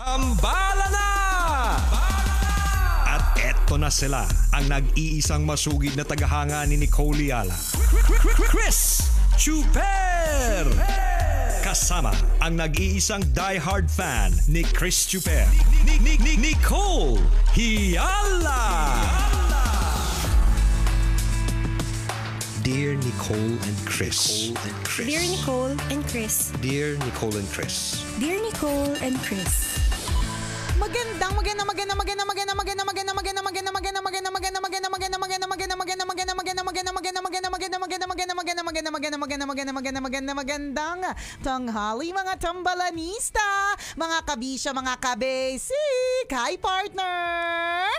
Ang bala na! At eto na sila, ang nag-iisang masugid na tagahanga ni Nicole Yala. Chris Chuper! Kasama ang nag-iisang diehard fan ni Chris Chuper. Nicole Hiala! Dear Nicole and Chris. Dear Nicole and Chris. Dear Nicole and Chris. Dear Nicole and Chris. Magandang, maganda, maganda, maganda, maganda, maganda, maganda, maganda, maganda, maganda, maganda, maganda, maganda, maganda, maganda, maganda, maganda, maganda, maganda, maganda, maganda, maganda, maganda, maganda, maganda, magandang tanghali mga tambalanista, mga kabisya, mga kabesik. Hi partner!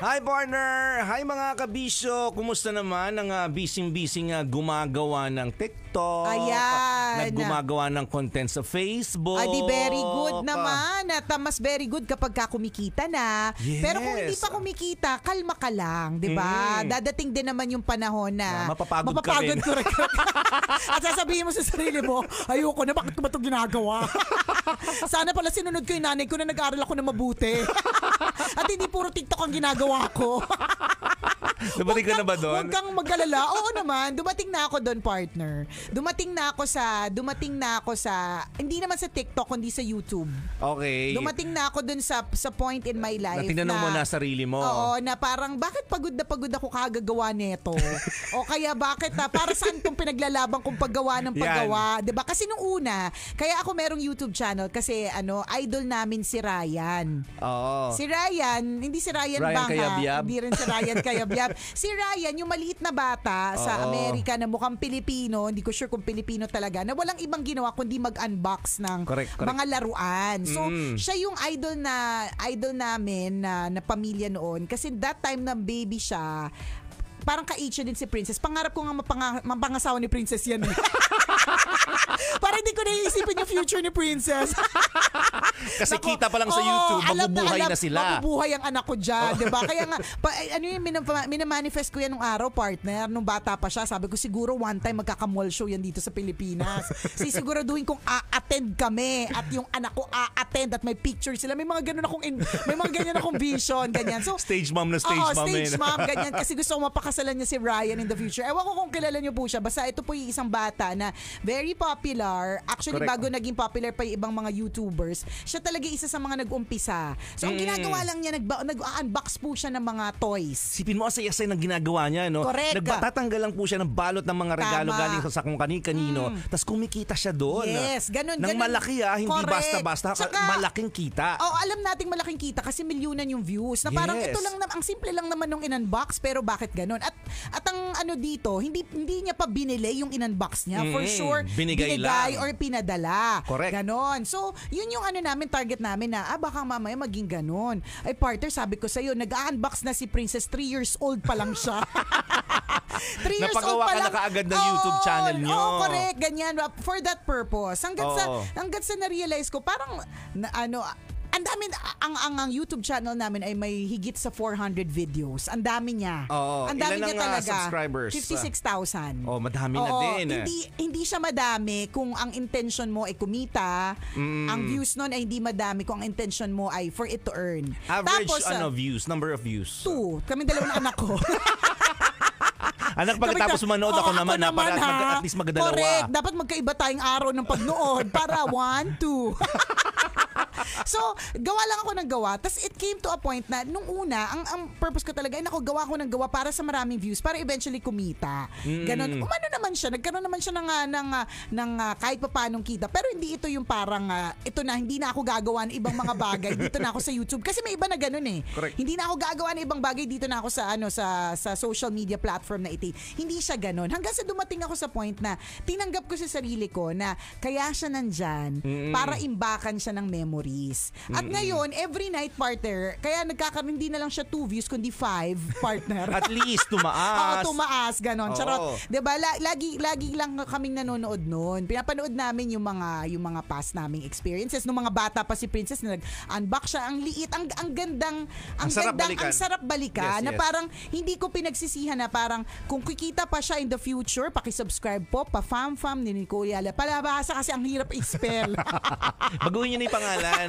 Hi partner! Hi mga kabisyo! Kumusta naman ang uh, bising-bising uh, gumagawa ng TikTok? Ayan! Naggumagawa ng content sa Facebook. Adi, very good naman. At uh, mas very good kapag ka kumikita na. Yes. Pero kung hindi pa kumikita, kalma ka lang, di ba? Mm. Dadating din naman yung panahon na uh, mapapagod, mapapagod ka Ka rin. At sasabihin mo sa sarili mo, ayoko na, bakit ko ba ito ginagawa? Sana pala sinunod ko yung nanay ko na nag-aaral ako na mabuti. At hindi puro TikTok ang ginagawa ko. Dumating ka na ba doon? Huwag kang magalala. Oo naman, dumating na ako doon, partner. Dumating na ako sa, dumating na ako sa, hindi naman sa TikTok, kundi sa YouTube. Okay. Dumating na ako doon sa sa point in my life Natinanong na, mo na sarili mo. Oo, na parang bakit pagod na pagod ako kagagawa nito? o kaya bakit na para saan tong pinaglalaban kong paggawa ng paggawa, 'di ba? Kasi nung una, kaya ako merong YouTube channel kasi ano, idol namin si Ryan. Oo. Si Ryan, hindi si Ryan, Ryan Bangha, Kayabyab. hindi rin si Ryan Kayabyab si Ryan, yung maliit na bata sa Oo. Amerika na mukhang Pilipino, hindi ko sure kung Pilipino talaga, na walang ibang ginawa kundi mag-unbox ng Correct, correct. mga laruan. So, Mm. siya yung idol na idol namin na, na pamilya noon kasi that time na baby siya, parang ka-age din si Princess. Pangarap ko nga mapanga, mapangasawa ni Princess yan. Eh. Para hindi ko naiisipin yung future ni Princess. Kasi Naku, kita pa lang sa YouTube, oh, mabubuhay na, alam, na sila. Mabubuhay ang anak ko dyan, oh. di ba? Kaya nga, pa, eh, ano yung minam- minamanifest ko yan nung araw, partner. Nung bata pa siya, sabi ko siguro one time magkakamall show yan dito sa Pilipinas. Sisiguraduhin kong a-attend kami at yung anak ko a-attend at may picture sila. May mga ganun akong, in- may mga ganyan akong vision, ganyan. So, stage mom na stage oh, mom. Eh, stage mom, ganyan. Kasi gusto ko mapakasalan niya si Ryan in the future. Ewan ko kung kilala niyo po siya. Basta ito po yung isang bata na very popular. Actually, Correct. bago naging popular pa yung ibang mga YouTubers, siya talaga isa sa mga nag-umpisa. So, ang mm. ginagawa lang niya, nagba- nag-unbox po siya ng mga toys. Sipin mo, ang saya-saya ng ginagawa niya, no? Correct. Nagbatatanggal lang po siya ng balot ng mga regalo Tama. galing sa sakong kani-kanino. Mm. Tapos kumikita siya doon. Yes, ganun, Nang ganun. malaki, ah, hindi basta-basta. Ah, malaking kita. Oh, alam nating malaking kita kasi milyunan yung views. Na yes. parang ito lang, ang simple lang naman nung in-unbox, pero bakit ganun? At, at ang ano dito, hindi hindi niya pa binili yung in-unbox niya. Mm. For sure, binigay, binigay lang. or pinadala. Correct. Ganon. So, yun yung ano namin, namin target namin na, ah, baka mamaya maging ganun. Ay, partner, sabi ko sa'yo, nag-unbox na si Princess, 3 years old pa lang siya. 3 years old pa lang. ka na kaagad ng oh, YouTube channel nyo. Oo, oh, correct. Ganyan. For that purpose. Hanggat, oh. sa, hanggat sa na-realize ko, parang, na, ano, ang dami, ang, ang, ang YouTube channel namin ay may higit sa 400 videos. Ang dami niya. Oo, ang dami ilan niya ang, talaga. subscribers? 56,000. Oh, madami na din. Hindi, hindi siya madami kung ang intention mo ay kumita. Mm. Ang views noon ay hindi madami kung ang intention mo ay for it to earn. Average Tapos, ano, ah, views, number of views. Two. Kaming dalawa na anak ko. Anak, ah, pagkatapos manood oh, ako naman, na, para mag- at least magdalawa. Correct. Dapat magkaiba tayong araw ng pagnood para one, two. so, gawa lang ako ng gawa. Tapos it came to a point na nung una, ang, ang purpose ko talaga ay nako, gawa ko ng gawa para sa maraming views, para eventually kumita. Mm. Ganon. Umano naman siya, nagkaroon naman siya ng, uh, ng, ah, ng uh, kahit papanong kita. Pero hindi ito yung parang, uh, ito na, hindi na ako gagawa ng ibang mga bagay. dito na ako sa YouTube. Kasi may iba na ganun eh. Correct. Hindi na ako gagawa ng ibang bagay. Dito na ako sa, ano, sa, sa social media platform na ito. Hindi siya ganun. Hanggang sa dumating ako sa point na tinanggap ko sa sarili ko na kaya siya nandyan mm-hmm. para imbakan siya ng memories. At mm-hmm. ngayon, every night partner, kaya nagkakaroon hindi na lang siya two views kundi five partner. At least tumaas. Oo, tumaas ganon. Oh. Charot. 'Di ba? Lagi lagi lang kaming nanonood noon. Pinapanood namin yung mga yung mga past naming experiences nung mga bata pa si Princess na nag-unbox siya. Ang liit, ang ang gandang ang, ang gandang sarap balikan. ang sarap balikan yes, yes. na parang hindi ko pinagsisihan na parang kung kikita pa siya in the future, paki-subscribe po, pa-fam-fam ni Nicole Yala. Palabasa kasi ang hirap i-spell. Baguhin niyo na yung pangalan.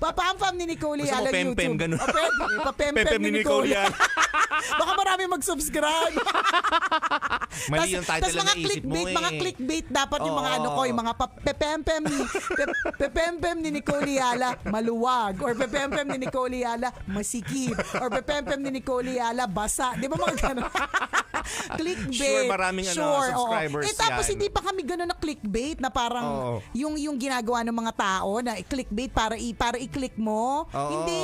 pa-fam-fam ni Nicole Gusto Yala mo YouTube. pem-pem, ganun. O, pwede. Pa-pem-pem ni Nicole Yala. Baka marami mag-subscribe. Mali yung title lang mga naisip mo clickbait, eh. mga clickbait dapat yung mga ano ko, yung mga pa- pepempem ni pe- pepempem ni Nicole Yala maluwag or pepempem ni Nicole Yala masikip or pepempem ni Nicole Yala basa. Di ba mga ganun? clickbait. Sure, maraming ano, sure, ano, subscribers oo. Eh, tapos yan. hindi pa kami gano'n na clickbait na parang oo. yung yung ginagawa ng mga tao na clickbait para i para i-click mo. Oo. Hindi,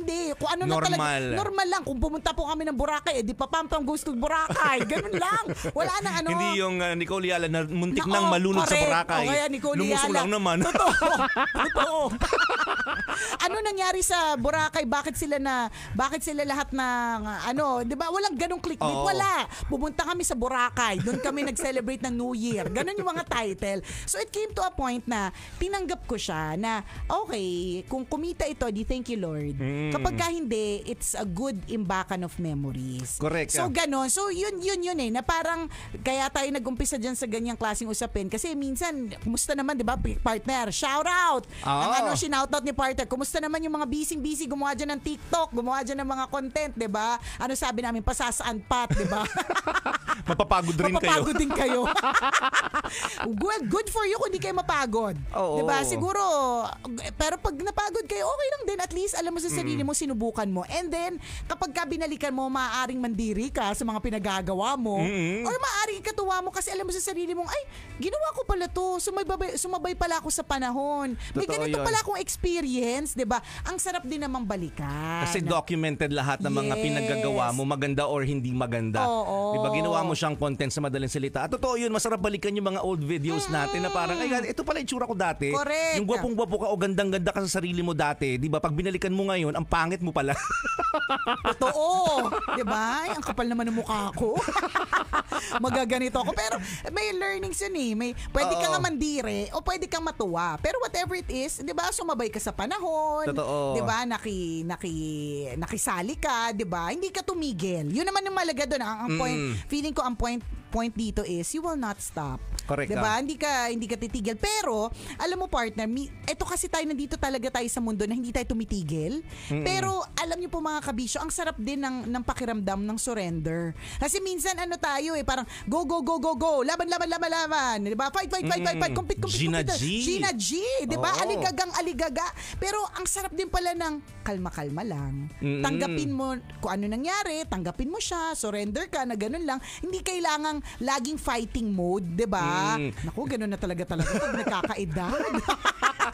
hindi. Kung ano normal. na talaga, normal lang. Kung pumunta po kami ng Boracay, eh, di pa pampang gusto Boracay. Ganun lang. Wala na ano. hindi yung uh, Nicole Yala na muntik na, nang malunod pare, sa Boracay. Oh, Nicole Lumusok Yala. lang naman. Totoo. Totoo. ano nangyari sa Boracay? Bakit sila na, bakit sila lahat na, ah, ano, di ba, walang ganong clickbait. Oo. Wala wala. Pumunta kami sa Boracay. Doon kami nag-celebrate ng New Year. Ganun yung mga title. So it came to a point na tinanggap ko siya na okay, kung kumita ito, di thank you Lord. Mm. Kapag ka hindi, it's a good imbakan of memories. Correct. So ah. ganun. So yun yun yun eh na parang kaya tayo nagumpisa diyan sa ganyang klaseng usapin kasi minsan kumusta naman 'di ba partner? Shout out. Oh. Ang ah. ano shinout out ni partner. Kumusta naman yung mga busy busy gumawa diyan ng TikTok, gumawa diyan ng mga content, 'di ba? Ano sabi namin pasasaan pat, 'di ba? ba? Mapapagod rin kayo. Mapapagod din kayo. well, good for you kung di kayo mapagod. Oo. 'Di ba? Siguro pero pag napagod kayo, okay lang din at least alam mo sa sarili mm. mo sinubukan mo. And then kapag ka binalikan mo, maaaring mandiri ka sa mga pinagagawa mo mm-hmm. or maaaring ikatuwa mo kasi alam mo sa sarili mong ay, ginawa ko pala 'to. Sumabay sumabay pala ako sa panahon. May Totoo ganito yun. pala akong experience, 'di ba? Ang sarap din namang balikan. Kasi documented lahat ng mga pinagagawa mo, maganda or hindi maganda. Oh. 'Di ba ginawa mo siyang content sa madaling salita. At totoo 'yun, masarap balikan yung mga old videos mm-hmm. natin na parang ay ito pala yung tsura ko dati. Correct. Yung gwapong-gwapo ka o gandang-ganda ka sa sarili mo dati, 'di ba? Pag binalikan mo ngayon, ang pangit mo pala. Totoo. 'Di ba? Ang kapal naman ng mukha ko. Magaganito ako. Pero may learnings yun eh. May, pwede ka Oo. nga mandire o pwede kang matuwa. Pero whatever it is, 'di ba? Sumabay ka sa panahon. Totoo. 'Di ba? Naki naki nakisali ka, 'di ba? Hindi ka tumigil. Yun naman yung malaga doon. Ang ah lang. Ang point, mm. feeling ko ang point point dito is you will not stop. Correct. 'Di ba? Ah. Hindi ka hindi ka titigil. Pero alam mo partner, mi, eto kasi tayo nandito talaga tayo sa mundo na hindi tayo tumitigil. Mm-mm. Pero alam niyo po mga kabisyo, ang sarap din ng ng pakiramdam ng surrender. Kasi minsan ano tayo eh, parang go go go go go, laban laban laban laban, 'di ba? Fight fight fight fight fight, compete compete. Gina compete. G. Gina G, 'di ba? Oh. Aligagang aligaga. Pero ang sarap din pala ng kalma-kalma lang. Mm-mm. Tanggapin mo kung ano nangyari, tanggapin mo siya, surrender ka na ganun lang. Hindi kailangang laging fighting mode, 'di ba? ba? Mm. Naku, ganun na talaga talaga pag nagkakaedad.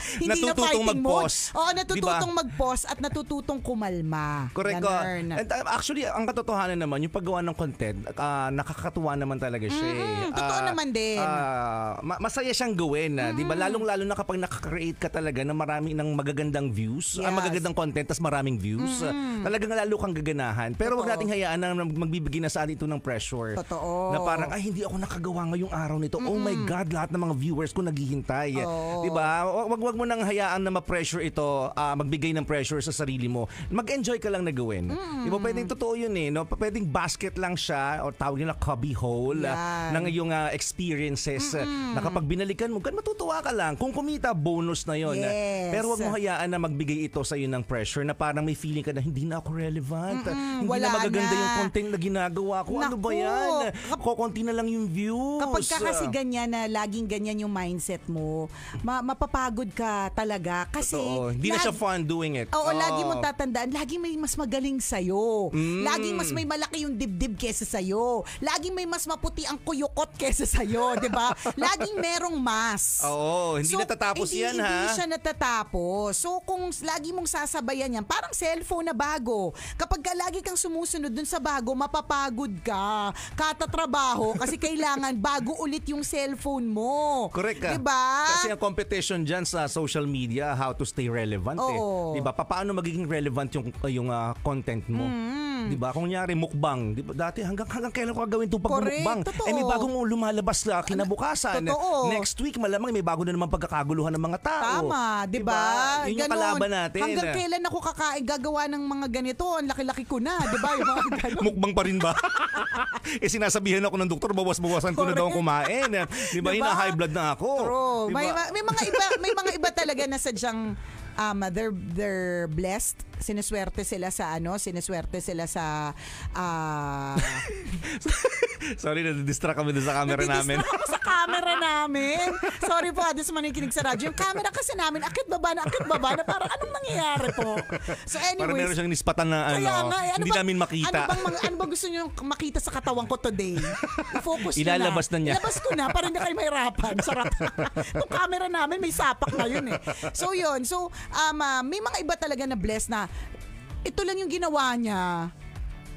Hindi na mag-pause. mode. Oo, natututong diba? mag-pause at natututong kumalma. Correct. Ganun. And, uh, actually, ang katotohanan naman, yung paggawa ng content, uh, nakakatuwa naman talaga siya. Mm-hmm. Totoo uh, naman din. Uh, masaya siyang gawin. Mm-hmm. Di ba? Lalong-lalo na kapag nakaka-create ka talaga ng marami ng magagandang views, yes. uh, magagandang content, tas maraming views, mm-hmm. talagang lalo kang gaganahan. Pero Totoo. wag nating hayaan na magbibigay na sa atin ito ng pressure. Totoo. Na parang, ay, hindi ako nakagawa ngayong araw nito oh my God, lahat ng mga viewers ko naghihintay. Oo. 'Di ba? Wag wag mo nang hayaan na ma-pressure ito, ah, magbigay ng pressure sa sarili mo. Mag-enjoy ka lang na gawin. 'Di ba? Pwedeng totoo 'yun eh, no? Pwedeng basket lang siya or tawag nila cubby hole ah, Yan. ng iyong ah, experiences na kapag binalikan mo, gan matutuwa ka lang. Kung kumita, bonus na 'yon. Yes. Pero wag mo hayaan na magbigay ito sa iyo ng pressure na parang may feeling ka na hindi na ako relevant. Hindi wala na magaganda na. yung content na ginagawa ko. Ano ba yan? kap- Kokonti na lang yung views. Kapag ka kasi ganyan na laging ganyan yung mindset mo, ma- mapapagod ka talaga kasi Totoo. hindi na siya fun doing it. Oo, oh. lagi mo tatandaan, lagi may mas magaling sa'yo. Mm. Lagi mas may malaki yung dibdib kaysa sa iyo. Lagi may mas maputi ang kuyukot kaysa sa iyo, di ba? Laging merong mas. Oo, oh, hindi so, natatapos hindi, yan hindi ha. Hindi siya natatapos. So kung lagi mong sasabayan yan, parang cellphone na bago. Kapag ka lagi kang sumusunod dun sa bago, mapapagod ka. Katatrabaho kasi kailangan bago ulit yung cellphone mo. Correct ka. Diba? Kasi ang competition dyan sa social media, how to stay relevant eh. Oo. eh. Diba? Paano magiging relevant yung, uh, yung uh, content mo? Mm. ba? Diba? Kung nyari mukbang, diba? dati hanggang, hanggang kailan ko gagawin 'tong pagmukbang? Totoo. Eh may bagong lumalabas na kinabukasan. Ano? Totoo. Next week malamang may bago na naman pagkakaguluhan ng mga tao. Tama, di ba? Diba? diba? yung Ganun. kalaban natin. Hanggang kailan ako kakain gagawa ng mga ganito? Ang laki-laki ko na, di ba? Mukbang pa rin ba? eh sinasabihan ako ng doktor, bawas-bawasan ko na daw ang kumain. Eh ganyan. Di ba, diba? high blood na ako. True. Diba? May, may mga iba may mga iba talaga na sadyang um, they're, they're blessed sineswerte sila sa ano, sineswerte sila sa uh, Sorry, nadidistract kami sa camera namin. ako sa camera namin. Sorry po, adis ah, manikinig sa radyo. Yung camera kasi namin, akit baba na, akit baba na, parang anong nangyayari po? So anyways. Parang meron siyang nispatan na ano, nga, eh, ano hindi ba, namin makita. Ano bang, ano ba gusto niyo makita sa katawan ko today? I-focus Ilalabas na. na niya. Labas ko na para hindi kayo mahirapan. Sarap. Itong camera namin, may sapak na yun eh. So yun, so um, uh, may mga iba talaga na blessed na ito lang yung ginawa niya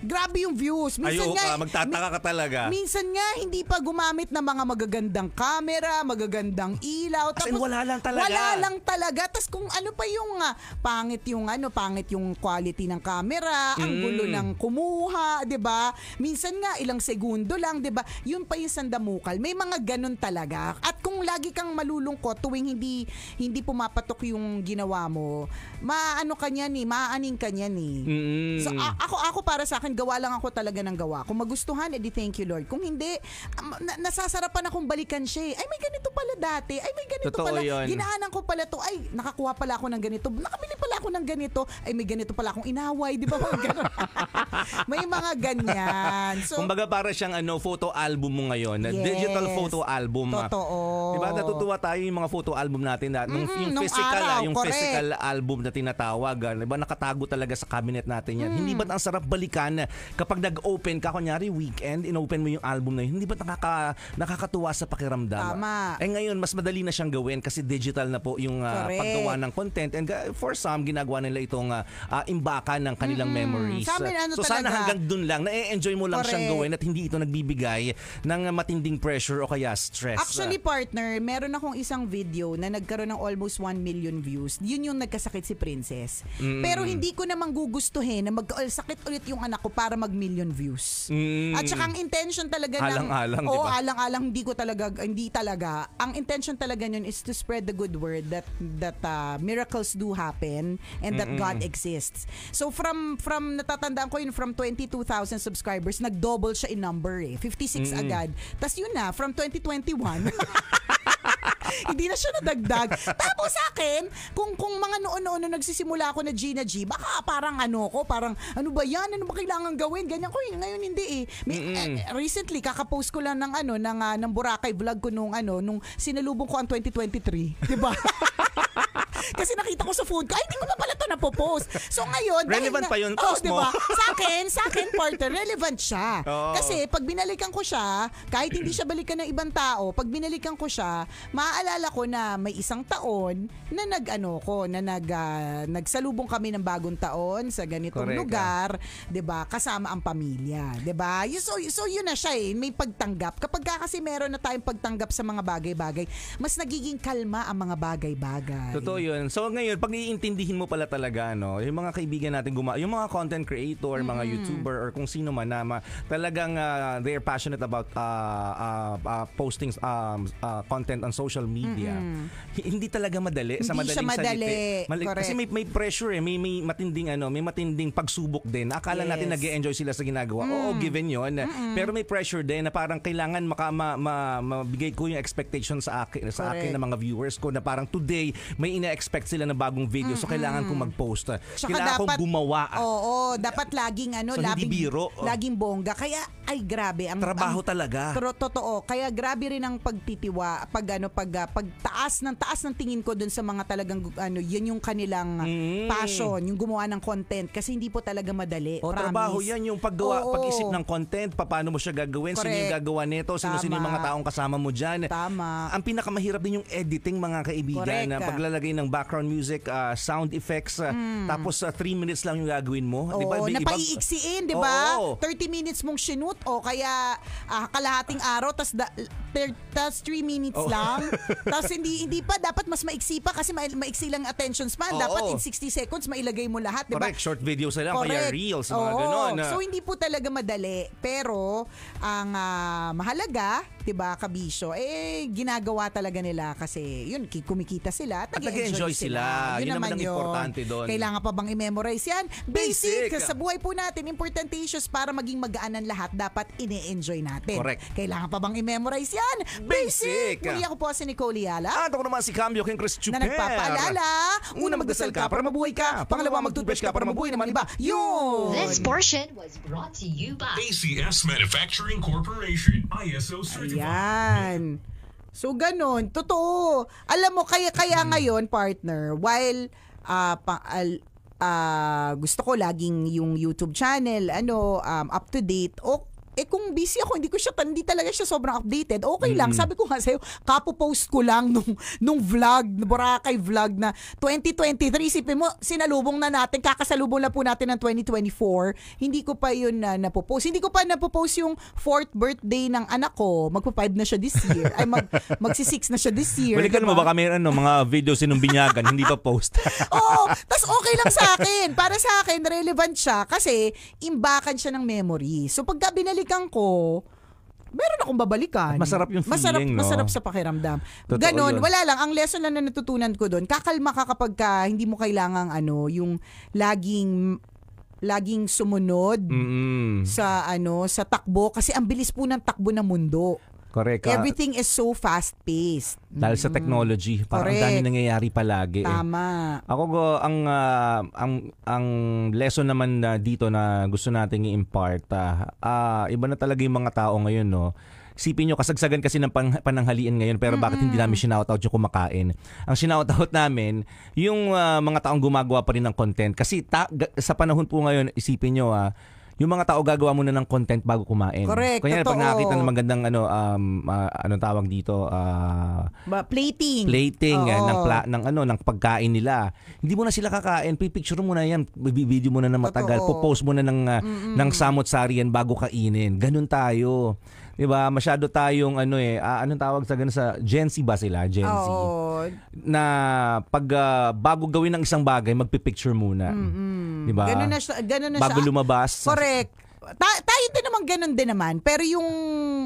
grabe yung views. Minsan Ayaw nga, ka, eh, magtataka ka talaga. Minsan nga, hindi pa gumamit ng mga magagandang camera, magagandang ilaw. tapos, in, wala lang talaga. Wala lang talaga. Tapos kung ano pa yung uh, pangit yung ano, pangit yung quality ng camera, ang mm. gulo ng kumuha, 'di ba? Minsan nga ilang segundo lang, 'di ba? Yun pa yung sandamukal. May mga ganun talaga. At kung lagi kang malulungkot tuwing hindi hindi pumapatok yung ginawa mo, maano ka niyan eh, maaaning ka niyan eh. Mm. So a- ako ako para sa akin Minsan gawa lang ako talaga ng gawa. Kung magustuhan, edi thank you Lord. Kung hindi, um, na- nasasarapan akong balikan siya. Eh. Ay may ganito pala dati. Ay may ganito Totoo pala. Yun. Ginaanan ko pala to. Ay nakakuha pala ako ng ganito. Nakabili pala ako ng ganito. Ay may ganito pala akong inaway, di ba? may mga ganyan. So, Kumbaga para siyang ano photo album mo ngayon, Yes. digital photo album. Totoo. 'Di ba natutuwa tayo yung mga photo album natin na nung, mm yung nung physical, ah, araw, ah, yung correct. physical album na tinatawag, ah, 'di ba nakatago talaga sa cabinet natin 'yan. Mm. Hindi ba ang sarap balikan naman kapag nag-open ka, kunyari weekend, in-open mo yung album na yun, hindi ba nakaka, nakakatuwa sa pakiramdam? Tama. Eh ngayon, mas madali na siyang gawin kasi digital na po yung uh, paggawa ng content. And ah, for some, ginagawa nila itong uh, uh, imbakan ng kanilang mm-hmm. memories. Sa amin, ano so talaga? sana hanggang dun lang, na-enjoy mo lang Correct. siyang gawin at hindi ito nagbibigay ng matinding pressure o kaya stress. Actually, partner, meron akong isang video na nagkaroon ng almost 1 million views. Yun yung nagkasakit si Princess. Mm. Pero hindi ko namang gugustuhin na mag sakit ulit yung anak ako para mag-million views. Mm. At saka ang intention talaga alang, ng... Alang-alang, oh, diba? alang-alang, hindi ko talaga, hindi talaga. Ang intention talaga niyon is to spread the good word that that uh, miracles do happen and that Mm-mm. God exists. So from, from natatandaan ko yun, from 22,000 subscribers, nag-double siya in number eh. 56 Mm-mm. agad. Tapos yun na, from 2021... Hindi na siya nadagdag. Tapos sa akin, kung kung mga noon-noon nagsisimula ako na Gina G, baka parang ano ko, parang ano ba yan? Ano ba kailangan gawin? Ganyan ko, eh, ngayon hindi eh. May, eh recently, kakapost ko lang ng ano, ng, uh, ng Boracay vlog ko nung ano, nung sinalubong ko ang 2023. Diba? Kasi nakita ko sa food ko, ay, hindi ko pa pala ito napopost. So ngayon, relevant na, pa yun, post oh, diba? sa akin, sa akin, Porter, relevant siya. Oh. Kasi pag binalikan ko siya, kahit hindi siya balikan ng ibang tao, pag binalikan ko siya, maaalala ko na may isang taon na nag-ano ko, na nag, uh, nagsalubong kami ng bagong taon sa ganitong Correct, ah. lugar, ah. 'di ba? Kasama ang pamilya, 'di ba? So, so yun na siya eh, may pagtanggap. Kapag ka kasi meron na tayong pagtanggap sa mga bagay-bagay, mas nagiging kalma ang mga bagay-bagay. Totoo yun yun. So ngayon, pag iintindihin mo pala talaga, no, yung mga kaibigan natin, guma- yung mga content creator, mm. mga mm-hmm. YouTuber, or kung sino man na ma- talagang uh, they're passionate about uh, uh, uh, posting um, uh, content on social media. mm Hindi talaga madali hindi sa madaling siya madali. Mali- kasi may, may pressure eh, may, may matinding ano, may matinding pagsubok din. Akala yes. natin nag enjoy sila sa ginagawa. Mm. Oo, given yon Mm-mm. Pero may pressure din na parang kailangan maka, ma, ma, mabigay ko yung expectation sa akin, sa akin ng mga viewers ko na parang today may ina nag-expect sila ng bagong video. So, kailangan kong mag-post. Tsaka kailangan dapat- kong gumawa. Oo, dapat laging ano, So, hindi labing- biro. laging bongga. Kaya ay grabe ang Trabaho ang- talaga. Pero totoo, kaya grabe rin ang pagtitiwa, pag ano, pag ah, pagtaas ng taas ng tingin ko doon sa mga talagang ano, yun yung kanilang Mm. passion, yung gumawa ng content kasi hindi po talaga madali. O trabaho yan yung paggawa, Oo. pag-isip ng content, paano mo siya gagawin, sino yung gagawa nito, sino-sino yung mga taong kasama mo diyan. Tama. Ang pinakamahirap din yung editing mga kaibigan Correct. na ah. paglalagay ng background music, uh, sound effects, uh, mm. tapos 3 uh, ah, minutes lang yung gagawin mo. Oo, diba? Iba, napaiiksiin, di ba? 30 minutes mong sinut o kaya uh, kalahating araw, tas tas 3 minutes oh. lang. tapos hindi hindi pa dapat mas maiksi pa kasi ma- maiksi lang attention span. dapat in 60 seconds mailagay mo lahat, di ba? Correct, short videos na lang, Correct. kaya reels, mga oh, ganun. So hindi po talaga madali, pero ang uh, mahalaga, 'di ba, kabisyo, eh ginagawa talaga nila kasi yun kumikita sila at, at nag-enjoy enjoy sila. sila. Yun, yun naman ang yun. importante doon. Kailangan pa bang i-memorize yan? Basic. Basic! Sa buhay po natin, importante issues para maging magaan ang lahat, dapat ine-enjoy natin. Correct. Kailangan pa bang i-memorize yan? Basic! Basic. Muli ako po si Nicole Yala. At ako naman si Cambio King Chris Chuper. Na nagpapaalala, una magdasal ka para mabuhay ka. Pangalawa, magtoothbrush ka para mabuhay naman iba. Yun! This portion was brought to you by ACS Manufacturing Corporation, ISO certified. Ayan. So ganun, totoo. Alam mo kaya kaya mm. ngayon partner, while uh, pa, uh, gusto ko laging yung YouTube channel ano um, up to date o eh kung busy ako, hindi ko siya, hindi talaga siya sobrang updated. Okay mm-hmm. lang. Sabi ko nga sa'yo, kapo-post ko lang nung, nung vlog, Boracay vlog na 2023. Isipin mo, sinalubong na natin, kakasalubong na po natin ng 2024. Hindi ko pa yun na napopost. Hindi ko pa napopost yung fourth birthday ng anak ko. magpa 5 na siya this year. Ay, mag, magsi-six na siya this year. Balikan diba? mo, baka mayroon ano, mga videos sinong binyagan, hindi pa post. Oo. Tapos okay lang sa akin. Para sa akin, relevant siya kasi imbakan siya ng memory. So pagka binalik binalikan ko, meron akong babalikan. Masarap yung feeling, masarap, no? Masarap sa pakiramdam. Totoo Ganon, yun. wala lang. Ang lesson lang na natutunan ko doon, kakalma ka kapag ka, hindi mo kailangang ano, yung laging laging sumunod mm-hmm. sa ano sa takbo kasi ang bilis po ng takbo ng mundo. Correct. Everything is so fast-paced. Dahil sa mm. technology, parang Correct. dami nangyayari palagi. Eh. Tama. Eh. Ako go ang ah, ang ang lesson naman na dito na gusto nating i-impart. ah, ah, iba na talaga yung mga tao ngayon, no. Sipin nyo, kasagsagan kasi ng pang, pananghalian ngayon pero bakit hindi namin sinoutout yung kumakain? Ang sinoutout namin, yung ah, mga taong gumagawa pa rin ng content. Kasi ta- sa panahon po ngayon, isipin nyo ah, yung mga tao gagawa muna ng content bago kumain. Correct. Kanya pag nakakita ng magandang ano um uh, anong tawag dito uh, ba, plating. Plating eh, Oo. ng pla- ng ano ng pagkain nila. Hindi mo na sila kakain, pipicture mo na yan, video mo na ng matagal, po-post mo na ng uh, ng samot sari yan bago kainin. Ganun tayo. 'Di ba? Masyado tayong ano eh, uh, anong tawag sa ganun sa Gen Z ba sila? Gen Z. Oh. Na pag uh, bago gawin ng isang bagay, magpi-picture muna. Mm-hmm. 'Di ba? Ganun na siya, ganun na bago siya. lumabas. Correct. Ta- tayo din naman ganun din naman, pero yung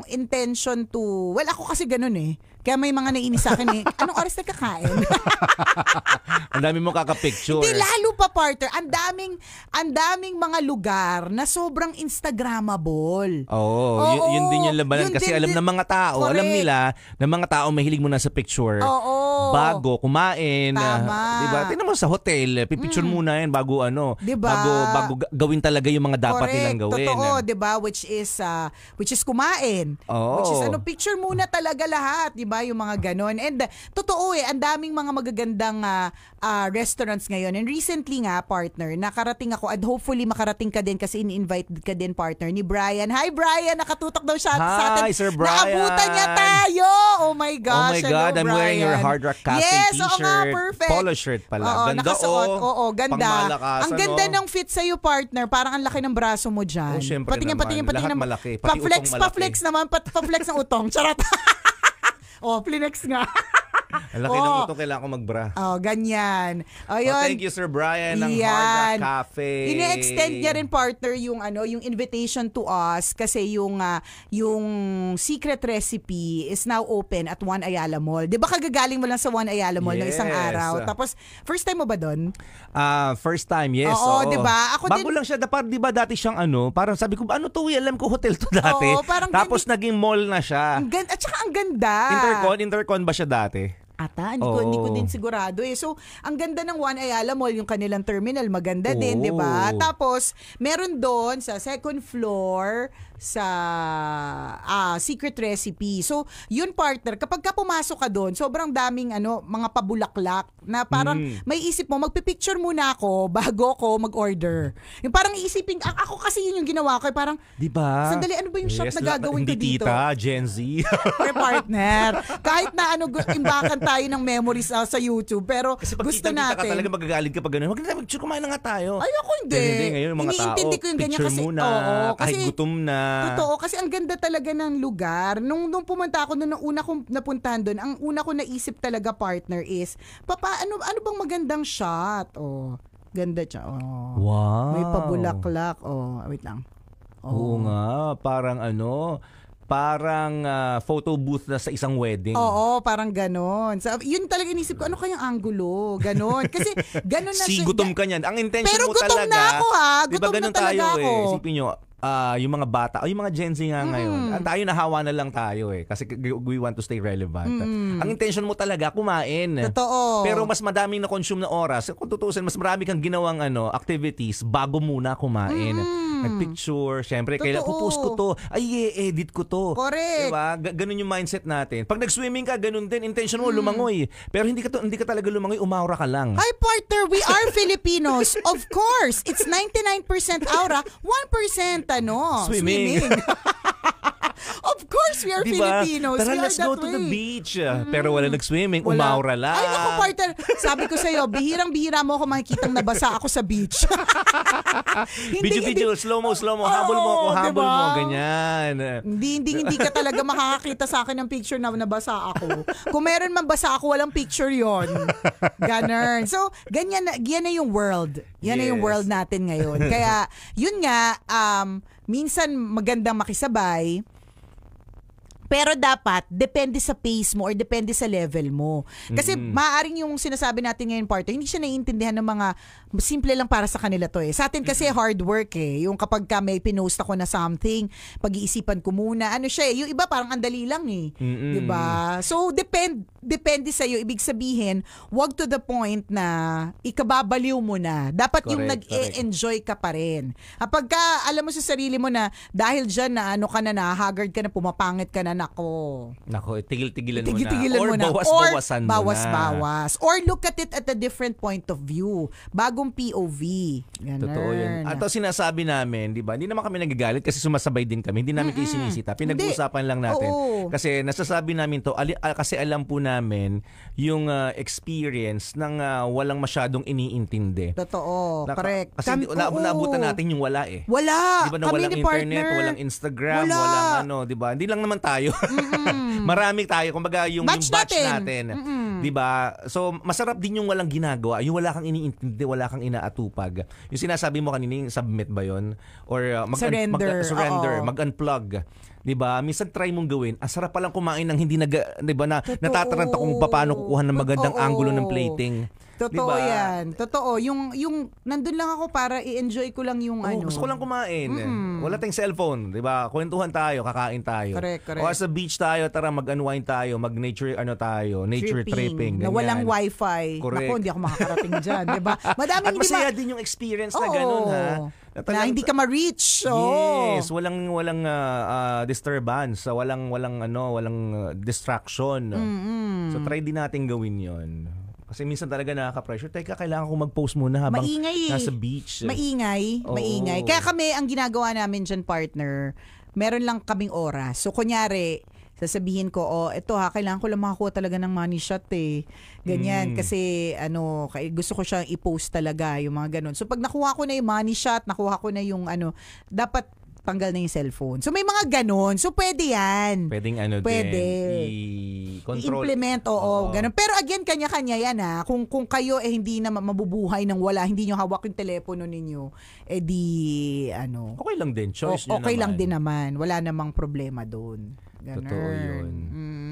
intention to, well ako kasi ganun eh. Kaya may mga naiinis sa akin eh, anong oras nagkakain? ang dami mong kakapicture. Hindi, lalo pa partner. Ang daming, ang daming mga lugar na sobrang Instagrammable. Oo, Oo yun, yun din yung labanan. Yun kasi din, alam ng mga tao, correct. alam nila na mga tao mahilig mo na sa picture. Oo. Bago kumain. Tama. Diba? Tingnan mo sa hotel, pipicture mm. muna yan bago ano, diba? bago, bago gawin talaga yung mga dapat correct. nilang gawin. Totoo, diba? Which is, uh, which is kumain. Oo. Which is ano, picture muna talaga lahat, diba? ba? Yung mga ganon. And uh, totoo eh, ang daming mga magagandang uh, uh, restaurants ngayon. And recently nga, partner, nakarating ako and hopefully makarating ka din kasi in-invite ka din, partner, ni Brian. Hi, Brian! Nakatutok daw siya sa atin. Hi, Sir Brian! Naabutan niya tayo! Oh my oh gosh! Oh my God, hello, I'm Brian. wearing your Hard Rock Cafe yes, t-shirt. Yes, nga, perfect. Polo shirt pala. Oo, ganda nakasuot. Oo, oh. oo ganda. Ang ganda oh. ng fit sa iyo partner. Parang ang laki ng braso mo dyan. Oh, syempre patingin, naman. Patingin, patingin, malaki. Pati pa-flex, Pa-flex naman. Pa-flex ng utong. Charot. Oh, Plinex nga. Ang laki ng oh. utong, kailangan ko magbra. Oh, ganyan. Oh, oh yun. thank you, Sir Brian, ng Hard Rock Cafe. Ine-extend niya rin, partner, yung, ano, yung invitation to us kasi yung, ah, yung secret recipe is now open at One Ayala Mall. Di ba kagagaling mo lang sa One Ayala Mall ng isang araw? Tapos, first time mo ba doon? Uh, ah, first time, yes. Oo, di ba? Ako Bago din- lang siya, par, di ba dati siyang ano, parang sabi ko, ano to, eh, alam ko hotel to dati. Oo, parang Tapos naging mall na siya. Ang gan- at saka ang ganda. Intercon, intercon ba siya dati? Ata, hindi, ko, hindi ko din sigurado eh. So, ang ganda ng One Ayala Mall, yung kanilang terminal, maganda din, di ba? Tapos, meron doon sa second floor, sa uh, secret recipe. So, yun partner, kapag ka pumasok ka doon, sobrang daming ano, mga pabulaklak na parang mm. may isip mo, magpipicture muna ako bago ko mag-order. Yung parang iisipin, isipin, ako kasi yun yung ginawa ko, eh, parang, di ba? Sandali, ano ba yung yes, na gagawin ko dito? Tita, Gen Z. Or partner. Kahit na ano, imbakan tayo ng memories uh, sa YouTube, pero gusto natin. Kasi ka talaga magagaling kapag ganun, wag na tayo mag kumain na nga tayo. Ayoko hindi. Hindi, ngayon mga Iniintindi tao, ko yung ganyan kasi, muna, oo, kasi, kahit gutom na, Totoo kasi ang ganda talaga ng lugar. Nung nung pumunta ako nung una kong napuntahan doon, ang una ko naisip talaga partner is, "Papa, ano ano bang magandang shot?" Oh. Ganda siya. Oh. Wow. May pabulaklak. Oh, wait lang. Oh. Oo nga, parang ano, parang uh, photo booth na sa isang wedding. Oo, parang ganon. So, yun talaga inisip ko, ano kayang angulo? Ganon. Kasi ganon na si, gutom ka niyan. Ang intention Pero mo talaga. Pero gutom na ako ha. Ah. Gutom diba, na talaga tayo, ako. Eh. Isipin nyo, uh, yung mga bata, o yung mga Gen Z nga mm. ngayon, ang ah, tayo nahawa na lang tayo eh. Kasi we want to stay relevant. Mm. Ang intention mo talaga, kumain. Totoo. Pero mas madaming na-consume na oras. Kung tutusin, mas marami kang ginawang ano, activities bago muna kumain. Mm. Nagpicture, syempre, kailan pupost ko to. Ay, i edit ko to. Correct. Diba? G- ganun yung mindset natin. Pag nag-swimming ka, ganun din. Intention mo, mm. lumangoy. Pero hindi ka, to, hindi ka talaga lumangoy, umaura ka lang. Hi, partner. We are Filipinos. of course. It's 99% aura, 1% no. Swimming. Of course, we are diba? Filipinos. Tara, we let's go way. to the beach. Mm. Pero wala nag-swimming. Wala. Umaura lang. Ay, naku, partner. Sabi ko sa'yo, bihirang-bihira mo ako makikitang nabasa ako sa beach. video, video, slow-mo, slow-mo. Oh, habol mo ako, habol diba? mo. Ganyan. Hindi, hindi, hindi ka talaga makakakita sa akin ng picture na nabasa ako. Kung meron man basa ako, walang picture yon. Ganern. So, ganyan na, ganyan na yung world. Yan yes. na yung world natin ngayon. Kaya, yun nga, um, minsan magandang makisabay, pero dapat, depende sa pace mo or depende sa level mo. Kasi mm-hmm. maaaring yung sinasabi natin ngayon, partner, hindi siya naiintindihan ng mga, simple lang para sa kanila to eh. Sa atin kasi mm-hmm. hard work eh. Yung kapag ka may pinost ako na something, pag-iisipan ko muna, ano siya eh. Yung iba parang andali lang eh. Mm-hmm. ba diba? So, depend, depende sa'yo. Ibig sabihin, wag to the point na ikababaliw mo na. Dapat correct, yung nag-enjoy e ka pa rin. Kapag ah, ka, alam mo sa sarili mo na dahil dyan na ano ka na, na haggard ka na, pumapangit ka na, nako. Nako, tigil-tigilan mo na. Tigil-tigilan or mo na. bawas-bawasan or bawas-bawas. Or look at it at a different point of view. Bagong POV. Ganun. Totoo yun. At sinasabi namin, di ba, hindi naman kami nagagalit kasi sumasabay din kami. Hindi namin mm-hmm. kayo sinisita. Pinag-uusapan lang natin. Oo. Kasi nasasabi namin to, ali, al- ah, kasi alam po namin yung uh, experience ng uh, walang masyadong iniintindi. Totoo. Na, correct. Kasi kami, na, naabutan natin yung wala eh. Wala. Di ba, na kami walang internet, partner. walang Instagram, wala. walang ano, di ba? Hindi lang naman tayo tayo. Mm-hmm. Marami tayo. Kumbaga yung batch, yung batch natin. natin. Mm-hmm. 'Di ba? So masarap din yung walang ginagawa, yung wala kang iniintindi, wala kang inaatupag. Yung sinasabi mo kanina, yung submit ba 'yon? Or uh, mag surrender, mag, surrender mag-unplug. 'di ba? Minsan try mong gawin. Ang sarap pa lang kumain ng hindi nag 'di ba na natataranta kung paano kukuha ng magandang Totoo. angulo ng plating. Totoo diba? yan. Totoo. Yung, yung, nandun lang ako para i-enjoy ko lang yung oh, ano. Gusto ko lang kumain. mm Wala tayong cellphone, di ba? Kwentuhan tayo, kakain tayo. Correct, correct. O sa beach tayo, tara mag-unwind tayo, mag-nature, ano tayo, nature tripping. tripping na walang wifi. Correct. Naku, hindi ako makakarating dyan, di ba? Madaming, At masaya diba? din yung experience na oh, ganun, ha? Na, na hindi ka ma-reach. Oh. Yes, walang walang uh, uh, disturbance, walang walang ano, walang uh, distraction. Mm-hmm. So try din natin gawin 'yon. Kasi minsan talaga nakaka-pressure. Teka, kailangan ko mag-post muna habang maingay, nasa beach. Eh. Maingay, oh. maingay. Kaya kami, ang ginagawa namin dyan, partner, meron lang kaming oras. So, kunyari, sasabihin ko, oh, ito ha, kailangan ko lang makakuha talaga ng money shot eh. Ganyan, mm. kasi ano, gusto ko siyang i-post talaga, yung mga ganun. So pag nakuha ko na yung money shot, nakuha ko na yung ano, dapat tanggal na yung cellphone. So may mga ganun. So pwede yan. Pwedeng ano pwede. din. Pwede. Control. implement oo, oo. ganun. Pero again kanya-kanya yan ha. Ah. Kung kung kayo eh hindi na mabubuhay nang wala, hindi niyo hawak yung telepono ninyo, eh di ano. Okay lang din, choice o, Okay naman. lang din naman, wala namang problema doon. Ganun. Totoo 'yun. Mm.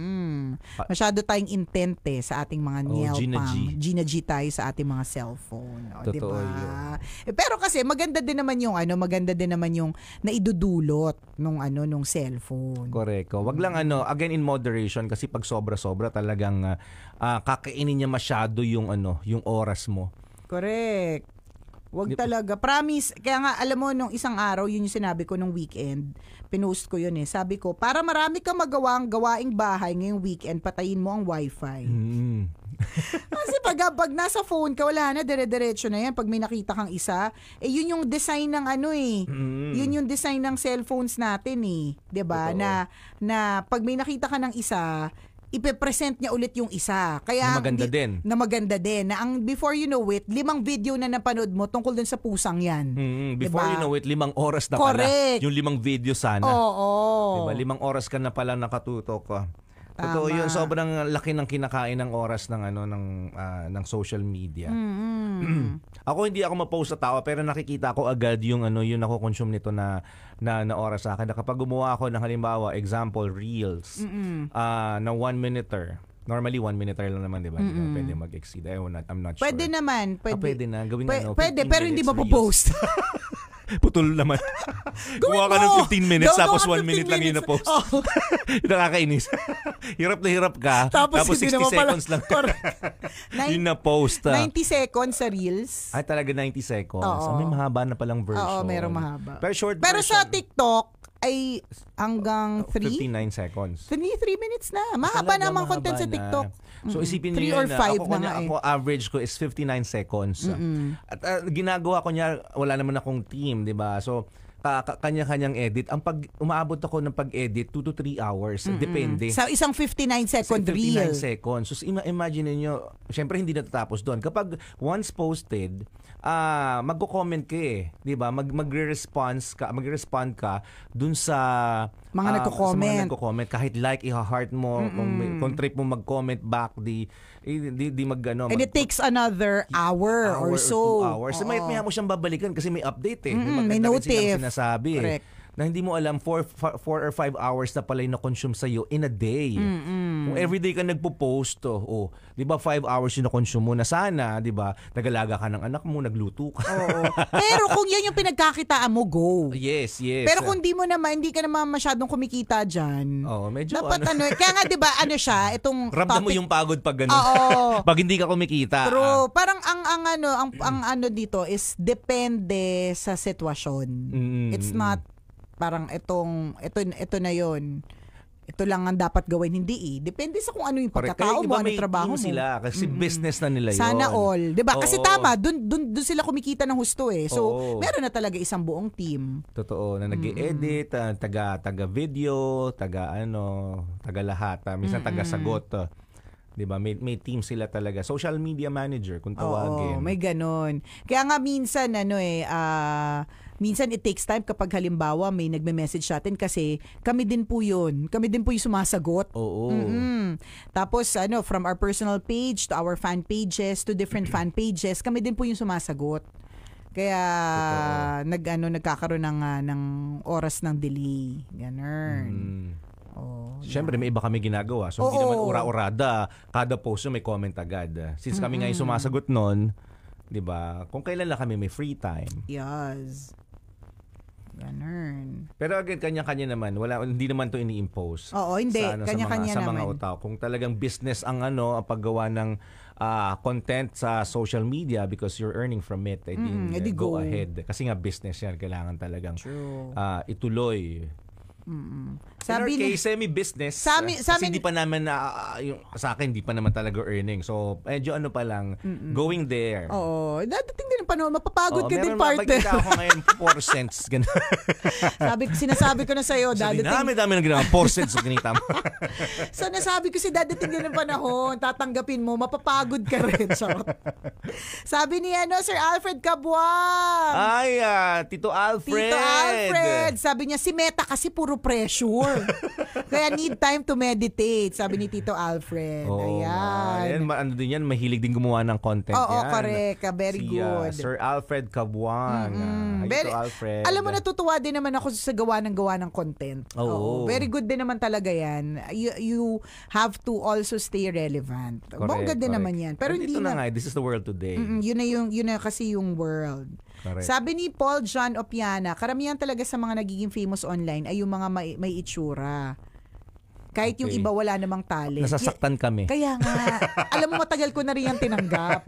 Ah. Masyado tayong intent sa ating mga oh, niel Gina G. Gina G tayo sa ating mga cellphone. O, oh, Totoo diba? yun. Eh, pero kasi maganda din naman yung ano, maganda din naman yung naidudulot nung ano nung cellphone. Koreko. Oh, wag lang mm. ano, again in moderation kasi pag sobra-sobra talagang uh, kakainin niya masyado yung ano, yung oras mo. Correct. Wag talaga. Promise. Kaya nga, alam mo, nung isang araw, yun yung sinabi ko nung weekend. Pinost ko yun eh. Sabi ko, para marami kang magawang gawaing bahay ngayong weekend, patayin mo ang wifi. Mm. Kasi pag, pag nasa phone ka, wala na, dire-diretso na yan. Pag may nakita kang isa, eh yun yung design ng ano eh. Mm. Yun yung design ng cellphones natin eh. ba diba? Na, na pag may nakita ka ng isa, ipepresent niya ulit yung isa. Kaya, na maganda di, din. Na maganda din. Na ang before you know it, limang video na napanood mo tungkol dun sa pusang yan. Mm-hmm. Before diba? you know it, limang oras na Correct. pala. Yung limang video sana. Oo. oo. Diba? Limang oras ka na pala nakatutok. Ah. Tama. Totoo yun, sobrang laki ng kinakain ng oras ng ano ng uh, ng social media. Mm-hmm. ako hindi ako ma-post sa tao pero nakikita ko agad yung ano yung nako-consume nito na na naoras sa akin na kapag gumawa ako ng halimbawa, example, reels, mm-hmm. uh, na one minuter, Normally, one minute lang naman, di ba? pwede mag-exceed. Ewan, I'm not sure. Ah, pwede naman. Pwede, ah, pwede na. Gawin pwede, na, no? pwede, pero hindi mapopost. Putol naman. Kuha ka ng 15 minutes, tapos 1 minute lang yun na post. Oh. Nakakainis. hirap na hirap ka. Tapos, tapos 60 seconds lang. Nine, na post. 90 ah. seconds sa Reels. Ay, talaga 90 seconds. Oo. Oh, may mahaba na palang version. Oo, oh, meron mahaba. Pero short Pero version. sa TikTok, ay hanggang 3? 59 seconds. 3, 3 minutes na. Mahaba na mga content sa TikTok. Na. So isipin niyo yun or na, ako, na nga eh. ako average ko is 59 seconds. Mm-hmm. At uh, ginagawa ko niya, wala naman akong team, di ba? So kanya-kanyang edit. Ang pag umaabot ako ng pag-edit 2 to 3 hours, Mm-mm. depende. Sa isang 59 second sa 59 reel. 59 seconds. So imagine niyo, syempre hindi natatapos doon. Kapag once posted, ah magko-comment ka eh, 'di ba? Mag magre-response ka, magre-respond ka dun sa mga ah, nagko-comment. nagko-comment kahit like iha-heart mo, Mm-mm. kung, kung trip mo mag-comment back di di, di, di ano, And mag- it takes another hour, hour or so. two hours. So, may, may mo siyang babalikan kasi may update eh. Mm-mm, may maganda notice. sinasabi eh. Correct na hindi mo alam 4 or 5 hours na pala yung consume sa sa'yo in a day. Mm-mm. Kung everyday ka nagpo-post, oh, oh di ba 5 hours yung na-consume mo na sana, di ba, nagalaga ka ng anak mo, nagluto ka. Oo. Pero kung yan yung pinagkakitaan mo, go. Yes, yes. Pero kung hindi mo naman, hindi ka naman masyadong kumikita diyan. oh, medyo dapat ano. ano kaya nga di ba, ano siya, itong Ramdam topic. mo yung pagod pag ganun. Oo. pag hindi ka kumikita. True. Ah. Parang ang, ang ano, ang, ang mm. ano dito is depende sa sitwasyon. Mm. It's not parang itong ito ito na yon ito lang ang dapat gawin hindi eh. depende sa kung ano yung pagkatao mo ano trabaho mo sila kasi mm-hmm. business na nila yun sana all 'di ba kasi tama dun, dun dun sila kumikita ng husto eh so Oo. meron na talaga isang buong team totoo na nag-edit mm-hmm. uh, ah, taga taga video taga ano taga lahat uh, minsan taga sagot uh, 'di ba? May, may team sila talaga. Social media manager kung tawagin. Oo, may ganun. Kaya nga minsan ano eh uh, minsan it takes time kapag halimbawa may nagme-message sa atin kasi kami din po yun. Kami din po yung sumasagot. Oo. Mm-mm. Tapos ano, from our personal page to our fan pages to different fan pages, kami din po yung sumasagot. Kaya Totoo. nag ano nagkakaroon ng uh, ng oras ng delay. Ganun. Mm. Oh, Siyempre, yeah. may iba kami ginagawa. So, oh, hindi naman ura-urada. Kada post may comment agad. Since kami mm-hmm. nga yung sumasagot noon, 'di ba? Kung kailan lang kami may free time. Yes. Ganun. Pero again, kanya-kanya naman. Wala, hindi naman to ini-impose. Oo, hindi. Sa, ano, kanya-kanya sa mga, naman. Sa mga tao. Kung talagang business ang ano, ang paggawa ng uh, content sa social media because you're earning from it, eh, I think mm, eh, go, go ahead. Kasi nga business yan. Kailangan talagang True. Uh, ituloy mm Sabi In our case, semi-business. Sa amin, kasi di pa naman, na, uh, yung, sa akin, hindi pa naman talaga earning. So, medyo ano pa lang, Mm-mm. going there. Oo. Dadating din ang panahon, mapapagod Oo, ka din, meron partner. mapagkita ako ngayon, 4 cents. Ganun. sabi, sinasabi ko na sa'yo, Sabi, dadating. dami-dami na ginawa, 4 cents ang ginita mo. so, nasabi ko si dadating din ang panahon, tatanggapin mo, mapapagod ka rin. So, sabi ni ano, Sir Alfred Cabuang. Ay, ah, Tito Alfred. Tito Alfred. Sabi niya, si Meta kasi puro through pressure. Kaya need time to meditate, sabi ni Tito Alfred. Oh, Ayan. Ayan, eh, ma- ano din yan, mahilig din gumawa ng content oh, yan. correct. Very si, uh, good. Ah, Sir Alfred Cabuang. Mm, Ah, very- Tito Alfred. Alam mo, natutuwa din naman ako sa gawa ng gawa ng content. oh. Very good din naman talaga yan. You, you have to also stay relevant. Correct, Bongga din correct. naman yan. Pero Pero hindi dito na, na nga, eh, this is the world today. Mm, yun na yung yun na kasi yung world. Correct. Sabi ni Paul John Opiana, karamihan talaga sa mga nagiging famous online ay yung mga may, may itsura. Kahit okay. yung iba wala namang talent. Nasasaktan kami. Kaya nga. alam mo, matagal ko na rin yan tinanggap.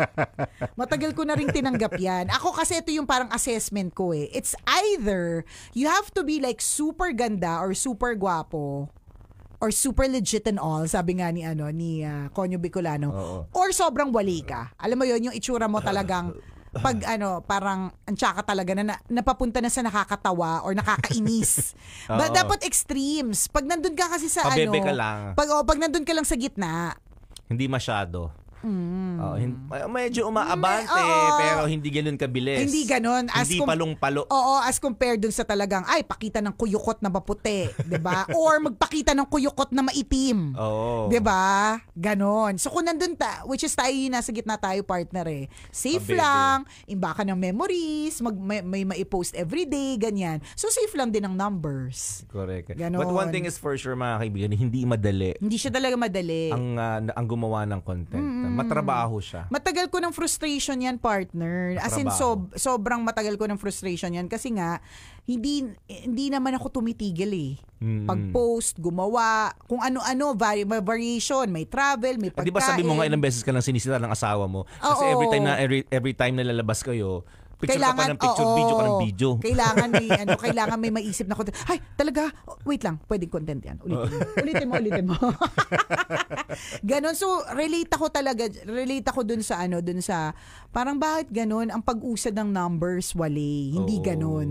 Matagal ko na rin tinanggap yan. Ako kasi ito yung parang assessment ko eh. It's either you have to be like super ganda or super guwapo or super legit and all, sabi nga ni ano ni uh, ah, Konyo Bicolano, Oo. or sobrang wali ka. Alam mo 'yon, yung itsura mo talagang pag ano, parang ang tsaka talaga na, na napapunta na sa nakakatawa or nakakainis. But dapat extremes. Pag nandun ka kasi sa Pabebe ano, ka lang. pag oh, pag nandun ka lang sa gitna, Hindi masyado. Mm. Oh, medyo mm, umaabante, mm, oo. pero hindi ganoon kabilis. Hindi ganoon As hindi palong-palo. Oo, as compared dun sa talagang, ay, pakita ng kuyukot na maputi, 'di ba Or magpakita ng kuyukot na maitim. Oo. 'Di ba diba? Ganon. So kung nandun ta, which is tayo na sa gitna tayo partner eh, safe Abete. lang, imbaka ng memories, mag, may, may every day ganyan. So safe lang din ang numbers. Correct. Ganon. But one thing is for sure mga kaibigan, hindi madali. Hindi siya talaga madali. Ang, uh, ang gumawa ng content. Mm-hmm. Hmm. Matrabaho siya. Matagal ko ng frustration yan, partner. Matrabaho. As in, so, sobrang matagal ko ng frustration yan. Kasi nga, hindi, hindi naman ako tumitigil eh. Mm. Pag-post, gumawa, kung ano-ano, vari- may variation, may travel, may pagkain. Ah, di ba sabi mo nga ilang beses ka lang sinisita ng asawa mo? Kasi Oo. every time na every, every time na lalabas kayo, Picture kailangan, ka pa ng picture, oo, video ka ng video. Kailangan may, ano, kailangan may maisip na content. Ay, talaga, wait lang, pwedeng content yan. Ulitin, oh. ulitin mo, ulitin mo. ganon, so relate ako talaga, relate ako dun sa ano, dun sa, parang bakit ganon, ang pag-usa ng numbers, wale, hindi oh. ganon.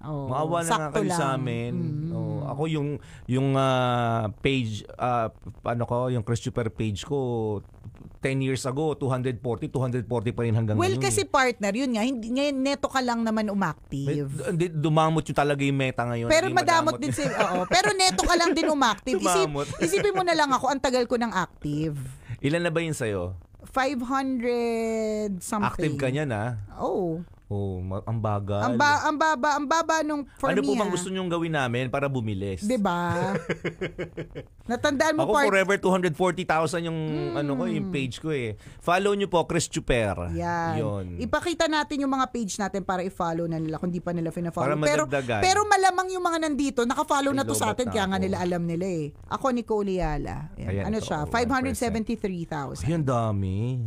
Oh, Maawa na nga kayo lang. sa amin. Mm-hmm. Oh, ako yung yung uh, page uh, ano ko, yung Christopher page ko 10 years ago, 240, 240 pa rin hanggang well, ngayon. Well, kasi eh. partner, yun nga, hindi, ngayon neto ka lang naman umactive. Hindi, dumamot yung talaga yung meta ngayon. Pero madamot, madamot din sila, oo. Pero neto ka lang din umactive. Isip, isipin mo na lang ako, ang tagal ko ng active. Ilan na ba yun sa'yo? 500 something. Active ka na? ah. Oh. Oh, ma- ang bagal. Ang, ba- ang baba, ang baba nung for ano me. Ano po bang ah. gusto niyong gawin namin para bumilis? 'Di ba? Natandaan mo Ako part... forever 240,000 yung mm. ano ko, yung page ko eh. Follow niyo po Chris Chuper. Yan. Yun. Ipakita natin yung mga page natin para i-follow na nila kung di pa nila fina-follow. pero pero malamang yung mga nandito, naka-follow na to sa atin kaya nga nila alam nila eh. Ako ni Kuliala. Ano ito, siya? 573,000. Ayun dami.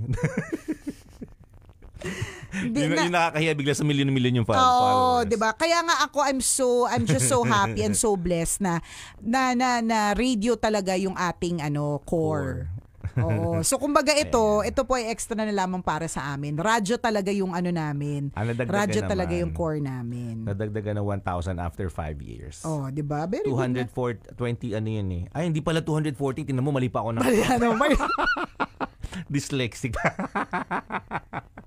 Di, na, yung nakakahiya bigla sa milyon-milyon yung fol- oh, followers. Oo, 'di ba? Kaya nga ako I'm so I'm just so happy and so blessed na na na, na radio talaga yung ating ano core. core. Oo. So kumbaga ito, ito po ay extra na lamang para sa amin. Radyo talaga yung ano namin. Ah, Radyo naman, talaga yung core namin. Nadagdagan na 1,000 after 5 years. Oh, di ba? Very 20, ano yun eh. Ay, hindi pala 240. Tingnan mo, mali pa ako na. Mali ano, may... Dyslexic.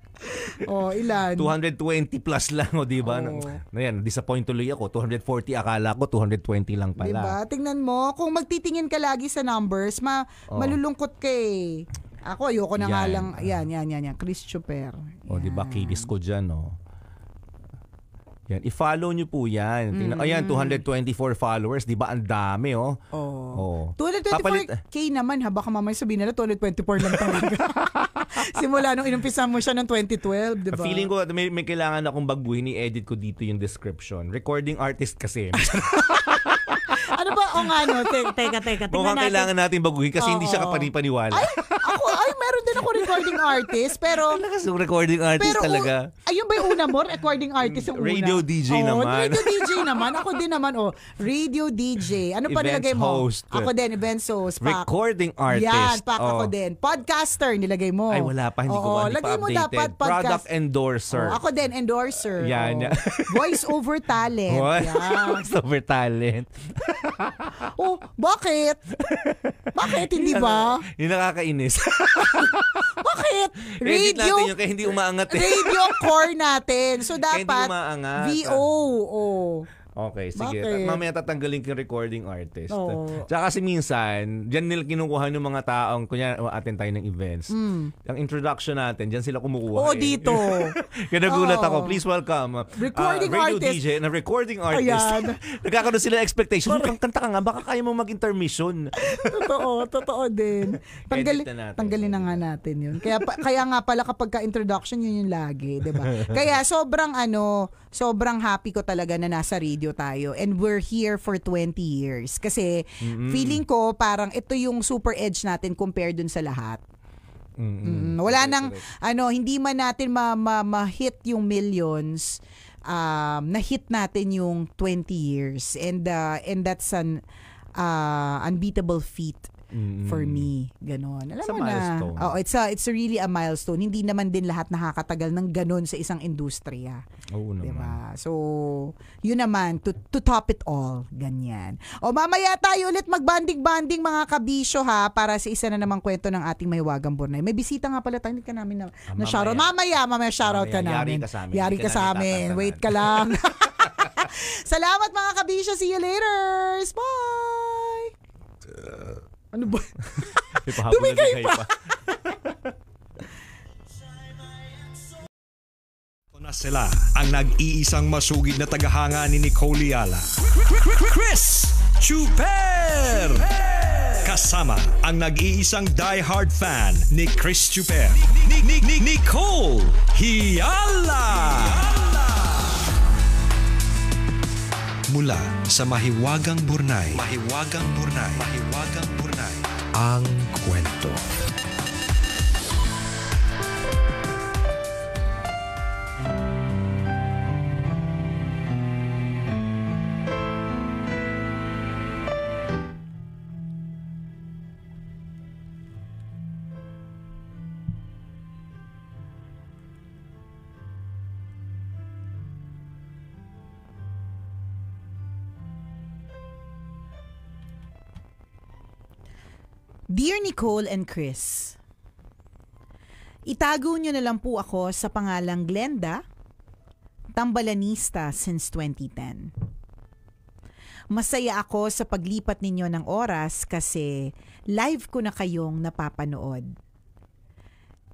oh, ilan? 220 plus lang, o, oh, di ba? Oh. Na yan, disappoint tuloy ako. 240 akala ko, 220 lang pala. Di ba? Tingnan mo, kung magtitingin ka lagi sa numbers, ma oh. malulungkot ka eh. Ako, ayoko na yan. nga lang. Yan, yan, yan, yan. Chris Chuper. O, oh, di ba? Kilis ko dyan, no? Oh. Yan, i-follow niyo po yan. mm-hmm. Ayan, 224 mm. followers. Di ba? Ang dami, oh. Oh. 224K naman, ha? Baka mamaya sabihin nila, 224 lang talaga. Simula nung inumpisa mo siya ng 2012, di ba? Feeling ko, may, may kailangan akong baguhin. I-edit ko dito yung description. Recording artist kasi. ano ba? O nga, no? Te- teka, teka. Tingnan Mukhang natin. kailangan natin baguhin kasi Oo. hindi siya kapanipaniwala. Ay, ako, ay, meron din ako recording artist, pero... Lakas ng recording artist Pero talaga. ayun ba yung una mo? Recording artist yung una. Radio DJ Oo, naman. Radio DJ naman. Ako din naman, oh. Radio DJ. Ano pa nilagay mo? host. Ako din, events host. Pack. Recording artist. Yan, pak ako oh. din. Podcaster nilagay mo. Ay, wala pa. Hindi ko Oo, hindi ano pa lagay updated. mo dapat podcast. Product endorser. Oh, ako din, endorser. Yan, yan. Voice over talent. What? Voice over talent. oh, bakit? Bakit? Hindi ba? Ano, yung nakakainis. bakit? Edit Radio. natin yung kaya hindi umaangat eh. Radio core natin. So, dapat. Kaya hindi umaangat. VO. Ah. Oh. Okay, sige. Bakit? Mamaya tatanggalin ko recording artist. Oo. Tsaka kasi minsan, dyan nila kinukuha ng mga taong, kunya atin tayo ng events. Mm. Ang introduction natin, dyan sila kumukuha. Oo, eh. dito. Kaya nagulat ako. Please welcome. uh, Recording radio artist. DJ na recording artist. Ayan. Nagkakaroon sila expectation. Kang kanta ka nga, baka kaya mo mag-intermission. totoo, totoo din. Tanggal, na natin. tanggalin na nga natin yun. Kaya, pa- kaya nga pala kapag ka-introduction, yun yung lagi, di ba? Kaya sobrang ano, sobrang happy ko talaga na nasa radio radio tayo and we're here for 20 years. Kasi mm-hmm. feeling ko parang ito yung super edge natin compared dun sa lahat. Mm-hmm. Mm, wala nang ano hindi man natin ma-hit yung millions um na-hit natin yung 20 years and uh, and that's an uh, unbeatable feat mm-hmm. for me. Ganon. Alam it's mo a milestone. Na, oh, it's, a, it's a really a milestone. Hindi naman din lahat nakakatagal ng ganon sa isang industriya. Oo diba? naman. Diba? So, yun naman, to, to top it all, ganyan. O mamaya tayo ulit magbanding-banding mga kabisyo ha, para sa isa na namang kwento ng ating maywagang Bornay. May bisita nga pala tayo, hindi ka namin na, ah, na shoutout. Mamaya, mamaya shoutout ka namin. Yari ka sa amin. Yari ka, ka sa amin. Wait ka lang. Salamat mga kabisyo. See you later. Bye! Uh... Ano ba? Dumigay pa! na sila ang nag-iisang masugid na tagahanga ni Nicole Yala. Chris Chuper! Kasama ang nag-iisang die-hard fan ni Chris Chuper. Ni, Nicole Hiala! Hiala! mula sa Mahiwagang Burnay. Mahiwagang Burnay. Mahiwagang Burnay. Ang kwento. Dear Nicole and Chris, itago nyo na lang po ako sa pangalang Glenda, tambalanista since 2010. Masaya ako sa paglipat ninyo ng oras kasi live ko na kayong napapanood.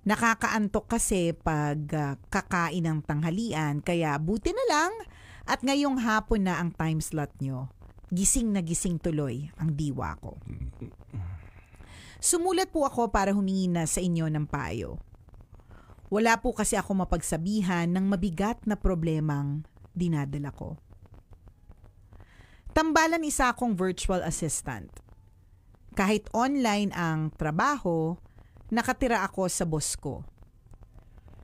Nakakaantok kasi pag uh, kakain ng tanghalian kaya buti na lang at ngayong hapon na ang time slot nyo. Gising na gising tuloy ang diwa ko. Sumulat po ako para humingi na sa inyo ng payo. Wala po kasi ako mapagsabihan ng mabigat na problemang dinadala ko. Tambalan isa akong virtual assistant. Kahit online ang trabaho, nakatira ako sa boss ko.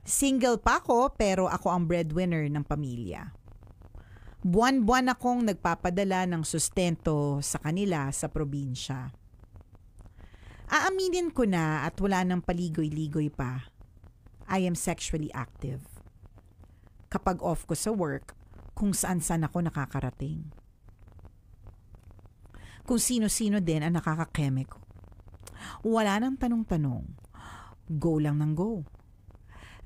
Single pa ako pero ako ang breadwinner ng pamilya. Buwan-buwan akong nagpapadala ng sustento sa kanila sa probinsya. Aaminin ko na at wala nang paligoy-ligoy pa. I am sexually active. Kapag off ko sa work, kung saan-saan ako nakakarating. Kung sino-sino din ang nakakakeme ko. Wala nang tanong-tanong. Go lang ng go.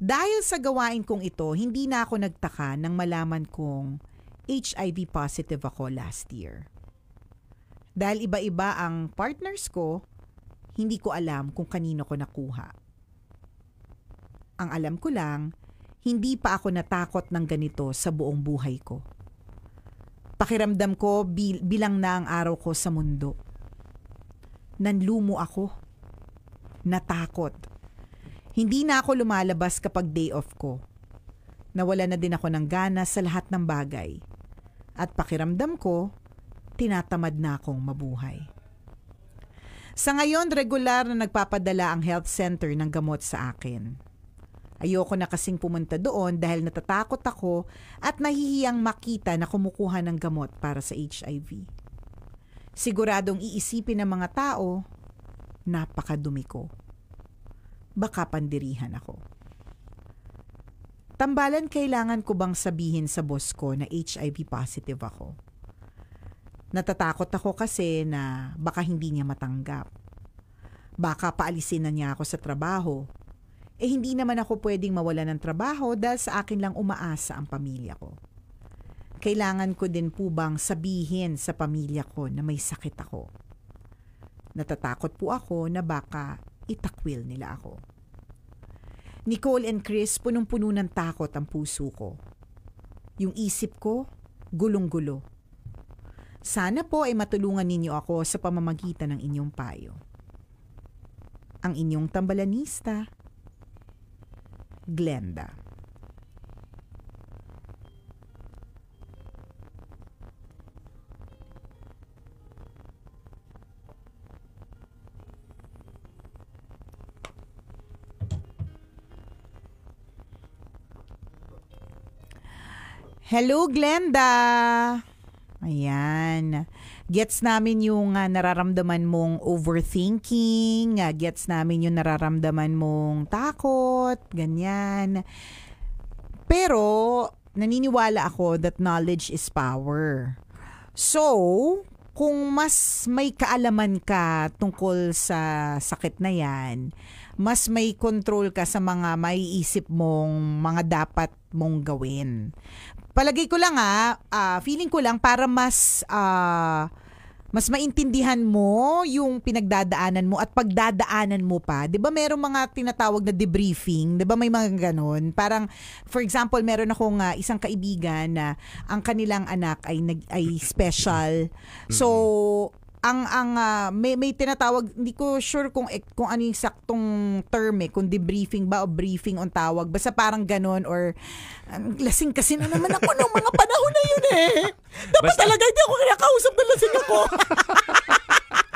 Dahil sa gawain kong ito, hindi na ako nagtaka nang malaman kong HIV positive ako last year. Dahil iba-iba ang partners ko, hindi ko alam kung kanino ko nakuha. Ang alam ko lang, hindi pa ako natakot ng ganito sa buong buhay ko. Pakiramdam ko bil- bilang na ang araw ko sa mundo. Nanlumo ako. Natakot. Hindi na ako lumalabas kapag day off ko. Nawala na din ako ng gana sa lahat ng bagay. At pakiramdam ko, tinatamad na akong mabuhay. Sa ngayon, regular na nagpapadala ang health center ng gamot sa akin. Ayoko na kasing pumunta doon dahil natatakot ako at nahihiyang makita na kumukuha ng gamot para sa HIV. Siguradong iisipin ng mga tao, napakadumi ko. Baka pandirihan ako. Tambalan kailangan ko bang sabihin sa boss ko na HIV positive ako? Natatakot ako kasi na baka hindi niya matanggap. Baka paalisin na niya ako sa trabaho. Eh hindi naman ako pwedeng mawala ng trabaho dahil sa akin lang umaasa ang pamilya ko. Kailangan ko din po bang sabihin sa pamilya ko na may sakit ako? Natatakot po ako na baka itakwil nila ako. Nicole and Chris, punong-puno ng takot ang puso ko. Yung isip ko, gulong-gulo. Sana po ay matulungan ninyo ako sa pamamagitan ng inyong payo. Ang inyong tambalanista, Glenda. Hello, Glenda. Ayan. Gets namin yung uh, nararamdaman mong overthinking, uh, gets namin yung nararamdaman mong takot, ganyan. Pero naniniwala ako that knowledge is power. So, kung mas may kaalaman ka tungkol sa sakit na 'yan, mas may control ka sa mga maiisip mong mga dapat mong gawin palagay ko lang ah, uh, feeling ko lang para mas uh, mas maintindihan mo yung pinagdadaanan mo at pagdadaanan mo pa. 'Di ba merong mga tinatawag na debriefing, 'di ba may mga ganun. Parang for example, meron akong uh, isang kaibigan na ang kanilang anak ay nag ay special. So ang ang uh, may may tinatawag hindi ko sure kung kung ano yung saktong term eh kung debriefing ba o briefing on tawag basta parang ganun or um, lasing kasi na naman ako noong mga panahon na yun eh dapat basta, talaga hindi ako kaya kinakausap ng lasing ako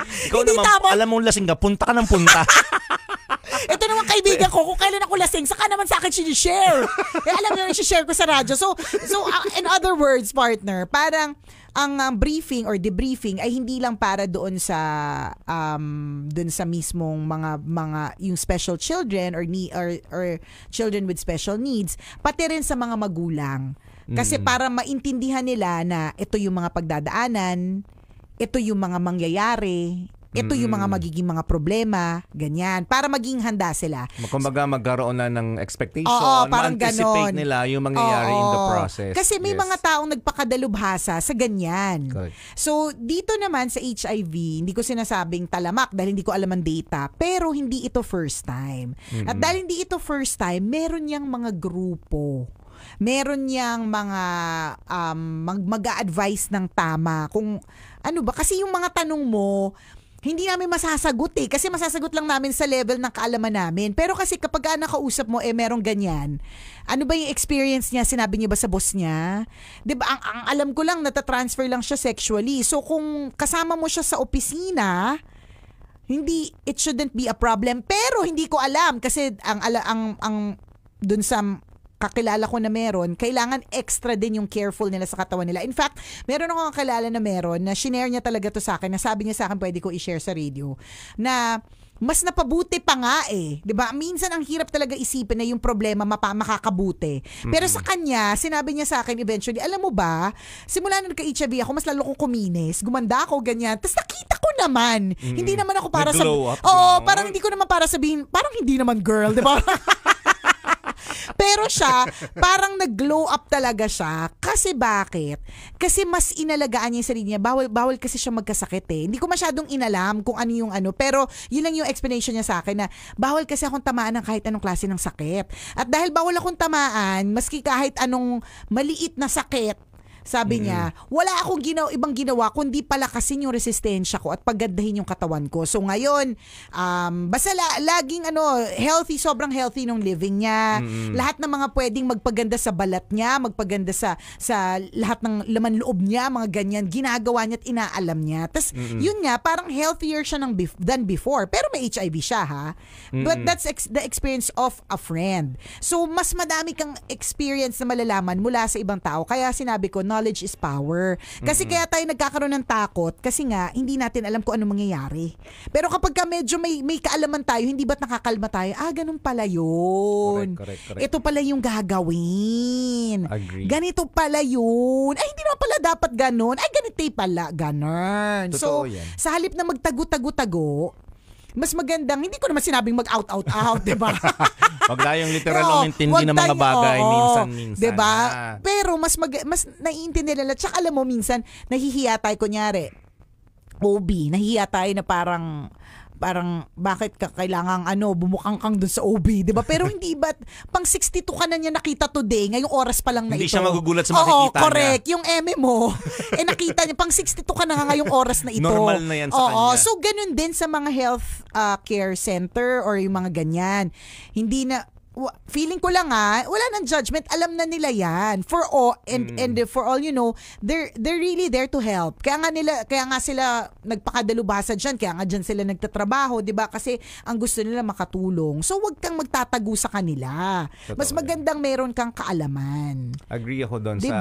Ikaw hindi naman, tama. alam mong lasing ka, punta ka ng punta. Ito naman kaibigan ko, kung kailan ako lasing, saka naman sa akin share. eh, alam nyo, share ko sa radyo. So, so uh, in other words, partner, parang ang um, briefing or debriefing ay hindi lang para doon sa um doon sa mismong mga mga yung special children or ni or, or children with special needs pati rin sa mga magulang. Kasi mm-hmm. para maintindihan nila na ito yung mga pagdadaanan, ito yung mga mangyayari, ito yung mga mm. magiging mga problema, ganyan, para maging handa sila. Kumbaga magkaroon na ng expectation, Oo, parang ma ganon. nila yung mangyayari in the process. Kasi may Yes. mga taong nagpakadalubhasa sa ganyan. Correct. So, dito naman sa HIV, hindi ko sinasabing talamak dahil hindi ko alam ang data, pero hindi ito first time. At dahil hindi ito first time, meron niyang mga grupo. Meron niyang mga um, mag, mag-a-advise ng tama kung ano ba. Kasi yung mga tanong mo, hindi namin masasagot eh. Kasi masasagot lang namin sa level ng kaalaman namin. Pero kasi kapag nakausap mo, eh merong ganyan. Ano ba yung experience niya? Sinabi niya ba sa boss niya? ba diba, ang, ang alam ko lang, natatransfer lang siya sexually. So kung kasama mo siya sa opisina, hindi, it shouldn't be a problem. Pero hindi ko alam kasi ang, ang, ang dun sa kakilala ko na meron, kailangan extra din yung careful nila sa katawan nila. In fact, meron akong kakilala na meron na shinare niya talaga to sa akin, na sabi niya sa akin pwede ko i-share sa radio, na mas napabuti pa nga eh. 'Di ba? Minsan ang hirap talaga isipin na yung problema mapa makakabuti. Pero mm-hmm. sa kanya, sinabi niya sa akin eventually, alam mo ba, simula nung nagka-HIV ako, mas lalo kong kuminis, gumanda ako ganyan. Tapos nakita ko naman, mm-hmm. hindi naman ako para sa Oo, oh, parang hindi ko naman para sabihin, parang hindi naman girl, 'di ba? Pero siya, parang nag-glow up talaga siya. Kasi bakit? Kasi mas inalagaan niya yung sarili niya. Bawal, bawal kasi siya magkasakit eh. Hindi ko masyadong inalam kung ano yung ano. Pero yun lang yung explanation niya sa akin na bawal kasi akong tamaan ng kahit anong klase ng sakit. At dahil bawal akong tamaan, maski kahit anong maliit na sakit, sabi mm-hmm. niya, wala akong ginawa, ibang ginawa kundi palakasin yung resistensya ko at paggandahin yung katawan ko. So ngayon, um, basta la, laging ano, healthy, sobrang healthy nung living niya. Mm-hmm. Lahat ng mga pwedeng magpaganda sa balat niya, magpaganda sa sa lahat ng laman loob niya, mga ganyan, ginagawa niya at inaalam niya. Tapos mm-hmm. yun nga, parang healthier siya ng bef- than before. Pero may HIV siya ha. Mm-hmm. But that's ex- the experience of a friend. So mas madami kang experience na malalaman mula sa ibang tao. Kaya sinabi ko, no, knowledge is power. Kasi mm-hmm. kaya tayo nagkakaroon ng takot kasi nga hindi natin alam kung ano mangyayari. Pero kapag ka medyo may may kaalaman tayo, hindi ba't nakakalma tayo? Ah, ganun pala 'yun. Correct, correct, correct. Ito pala yung gagawin. Agree. Ganito pala 'yun. Ay, hindi naman pala dapat ganun. Ay, ganito pala ganun. Totoo so, yan. sa halip na magtago-tago-tago, mas magandang, hindi ko naman sinabing mag-out, out, out, di ba? Wag tayong literal no, ang intindi ng mga bagay oo, minsan, minsan. Di ba? Ah. Pero mas, mag, mas naiintindi nila. Tsaka alam mo, minsan, nahihiya tayo, kunyari, OB, nahiya tayo na parang, parang bakit ka kailangang ano, bumukang kang dun sa OB, 'di ba? Pero hindi ba pang 62 ka na niya nakita today, ngayong oras pa lang na hindi ito. Hindi siya magugulat sa makikita Oo, niya. correct. Yung eme mo, eh nakita niya pang 62 ka na nga ngayong oras na ito. Normal na yan sa Oo, kanya. so ganun din sa mga health uh, care center or yung mga ganyan. Hindi na feeling ko lang ah, wala nang judgment. Alam na nila 'yan. For all and mm. and for all you know, they're they're really there to help. Kaya nga nila kaya nga sila nagpakadalubasa diyan, kaya nga diyan sila nagtatrabaho, 'di ba? Kasi ang gusto nila makatulong. So wag kang magtatago sa kanila. Totoo Mas magandang meron kang kaalaman. Agree ako doon diba?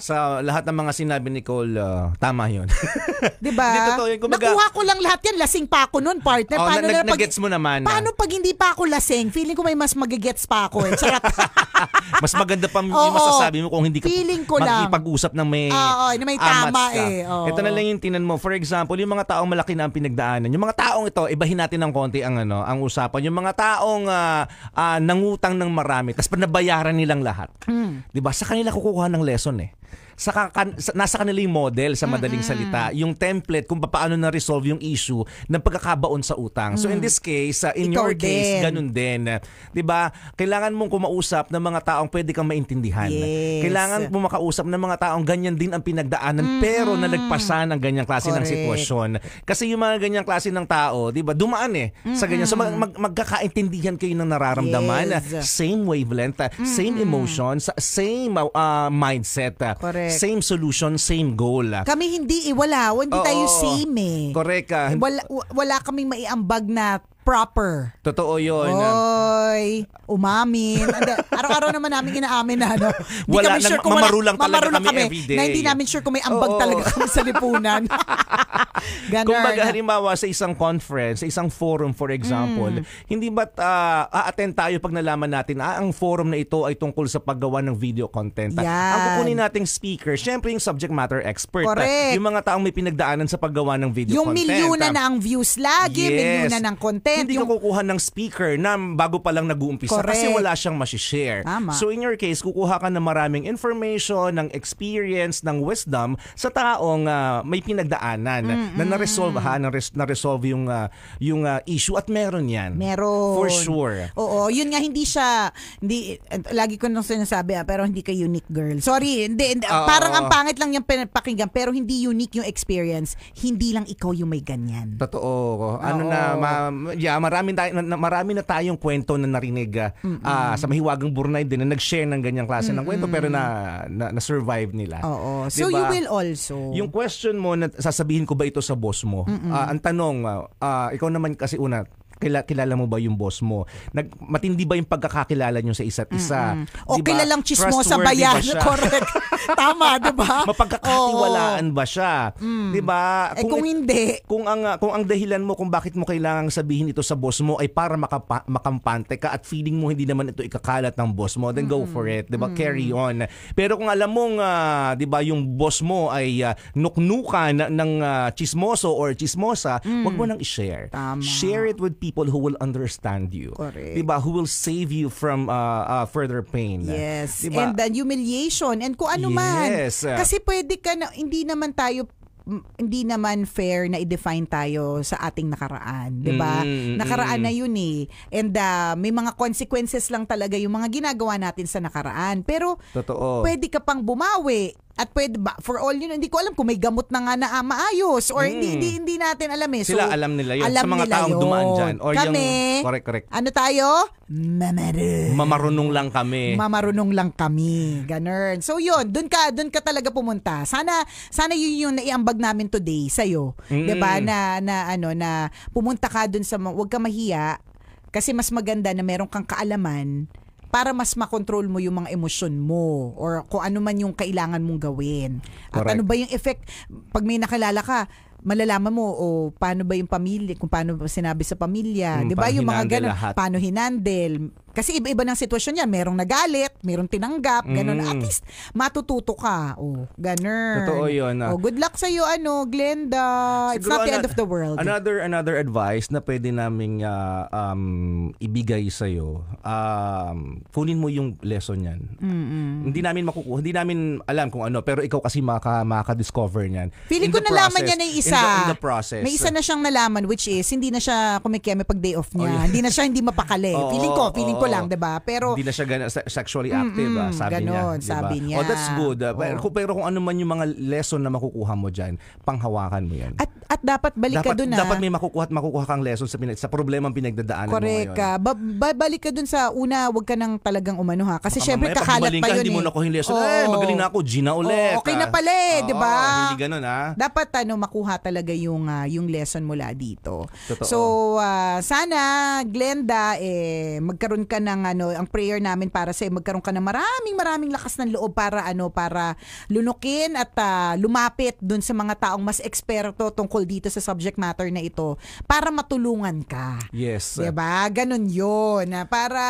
sa sa lahat ng mga sinabi ni Cole, uh, tama 'yon. 'Di ba? Totoo Nakuha ko lang lahat 'yan, lasing pa ako noon, partner. Oh, paano na, na, na pag, mo naman. Ah. Paano pag hindi pa ako lasing? Feeling ko may mas mag magigets pa ako. Eh. Mas maganda pa yung masasabi mo kung hindi ka feeling ko lang. makikipag-usap ng may Oo, na may tama eh. Ito na lang yung tinan mo. For example, yung mga taong malaki na ang pinagdaanan. Yung mga taong ito, ibahin natin ng konti ang ano, ang usapan. Yung mga taong ah, ah, nangutang ng marami, tapos panabayaran nilang lahat. Hmm. 'Di ba? Sa kanila kukuha ng lesson eh sa, kan, sa nasa kanila yung model sa madaling mm-hmm. salita, yung template kung paano na resolve yung issue ng pagkakabaon sa utang. Mm. So in mm. this case, uh, in Ikaw your din. case, ganun din. 'Di ba? Kailangan mong kumausap ng mga taong pwede kang maintindihan. Yes. Kailangan mo makausap ng mga taong ganyan din ang pinagdaanan mm-hmm. pero nalagpasan ng ganyang klase Correct. ng sitwasyon. Kasi yung mga ganyang klase ng tao, 'di ba? Dumaan eh mm-hmm. sa ganyan. So mag- mag- magkakaintindihan kayo ng nararamdaman, yes. same wavelength, mm-hmm. same emotions, same uh, mindset. Correct. Correct. Same solution, same goal. Kami hindi iwala. Eh, hindi Oo, tayo same eh. Correct. Ah. Wala, wala kaming maiambag na proper. Totoo yun. Oy, umamin. Ande, araw-araw naman namin inaamin na ano. Wala, kami sure kung mamarulang wala, talaga mamarulang kami, kami everyday. Na hindi namin sure kung may ambag Oo. talaga kami sa lipunan. Ganun. Kung baga halimbawa sa isang conference, sa isang forum for example, mm. hindi ba't uh, a-attend tayo pag nalaman natin ah, ang forum na ito ay tungkol sa paggawa ng video content. Yan. Ang kukunin nating speaker, syempre yung subject matter expert. Ah, Correct. Yung mga taong may pinagdaanan sa paggawa ng video yung content. Yung milyuna ah. na ang views lagi, yes. milyuna ng content Correct. Hindi yung... ka kukuha ng speaker na bago pa lang nag-uumpisa Correct. kasi wala siyang masishare. Tama. So in your case, kukuha ka ng maraming information, ng experience, ng wisdom sa taong uh, may pinagdaanan mm-hmm. na mm. na-resolve ha, na-resolve yung uh, yung uh, issue at meron 'yan. Meron. For sure. Oo, yun nga hindi siya hindi lagi ko nang sinasabi ah, pero hindi ka unique girl. Sorry, hindi, hindi parang ang pangit lang yung pakinggan pero hindi unique yung experience. Hindi lang ikaw yung may ganyan. Totoo. Ano Oo. na ma, media, marami, tayo, marami na tayong kwento na narinig uh, uh, sa Mahiwagang Burnay din na nag-share ng ganyang klase mm -mm. ng kwento pero na, na, na-survive nila. Oo. Diba? So you will also. Yung question mo na sasabihin ko ba ito sa boss mo? Uh, ang tanong, uh, uh, ikaw naman kasi una, kakilala kilala mo ba yung boss mo? Nag, matindi ba yung pagkakakilala nyo sa isa't isa? Mm-hmm. O diba? kilalang chismosa ba yan? Ba Correct. Tama, di ba? Mapagkakatiwalaan ba siya? Mm. Di ba? Kung, eh, kung hindi. Kung ang, kung ang dahilan mo kung bakit mo kailangang sabihin ito sa boss mo ay para makapa, makampante ka at feeling mo hindi naman ito ikakalat ng boss mo, then mm-hmm. go for it. Di ba? Mm-hmm. Carry on. Pero kung alam mong, uh, di ba, yung boss mo ay uh, ah, nuknukan ng uh, chismoso or chismosa, mm. wag mo nang i-share. Tama. Share it with people people who will understand you. Correct. Diba? Who will save you from uh, uh, further pain. Yes. Diba? And the humiliation and kung ano yes. man. Kasi pwede ka na, hindi naman tayo hindi naman fair na i-define tayo sa ating nakaraan, 'di ba? Mm, mm, mm, nakaraan mm. na 'yun eh. And uh, may mga consequences lang talaga yung mga ginagawa natin sa nakaraan. Pero Totoo. pwede ka pang bumawi at pwede ba, for all you yun, hindi ko alam kung may gamot na nga na ah, maayos or mm. hindi, hmm. hindi, hindi natin alam eh. So, Sila alam nila yun alam sa mga taong yun. dumaan dyan. Or kami, yung, correct, correct. Ano tayo? Mamarun. Mamarunong lang kami. Mamarunong lang kami. Ganun. So yun, dun ka, dun ka talaga pumunta. Sana, sana yun yung naiambag namin today sa'yo. Mm. Diba? Na, na, ano, na pumunta ka dun sa, wag ka mahiya kasi mas maganda na meron kang kaalaman para mas makontrol mo yung mga emosyon mo or kung ano man yung kailangan mong gawin. At ano ba yung effect pag may nakilala ka, malalaman mo o oh, paano ba yung pamilya, kung paano ba sinabi sa pamilya, hmm, 'di ba? Yung mga ganun, lahat. paano hinandle, kasi iba-iba ng sitwasyon yan. Merong nagalit, merong tinanggap, ganun. Mm. At least, matututo ka. O, oh, ganun. Totoo yun. Ah. O, oh, good luck sa'yo, ano, Glenda. Siguro It's not the end of the world. Another another advice na pwede naming uh, um, ibigay sa'yo, um, kunin mo yung lesson yan. Mm-mm. Hindi namin makukuha, hindi namin alam kung ano, pero ikaw kasi maka, maka-discover niyan. Feeling in ko nalaman process, niya na yung isa. In the, in the process. May isa na siyang nalaman, which is, hindi na siya kumikeme pag day off niya. Oh, yeah. hindi na siya hindi mapakali. oh, feeling ko, feeling oh, ko ko lang, 'di ba? Pero hindi na siya gana, sexually active, mm, ah, sabi ganon, niya. Diba? Sabi niya. Oh, that's good. Oh. Pero, pero kung ano man yung mga lesson na makukuha mo diyan, panghawakan mo 'yan. At at dapat balik dapat, ka doon ah. Dapat may makukuha at makukuha kang lesson sa sa problema pinagdadaanan Correct mo ngayon. Correct. Ah. Ba, ba, balik ka doon sa una, wag ka nang talagang umano ha. Kasi Baka syempre kakalat pa 'yun. Hindi eh. mo nakuha yung lesson. Oh. Eh, magaling na ako, Gina ulit. Oh, okay na pala, eh, oh, 'di ba? Hindi ganoon ha. Dapat ano makuha talaga yung uh, yung lesson mula dito. Totoo. So uh, sana Glenda eh magkaroon ka ka ng ano, ang prayer namin para sa magkaroon ka ng maraming maraming lakas ng loob para ano, para lunukin at uh, lumapit doon sa mga taong mas eksperto tungkol dito sa subject matter na ito para matulungan ka. Yes. 'Di ba? Ganun 'yon. Ah, para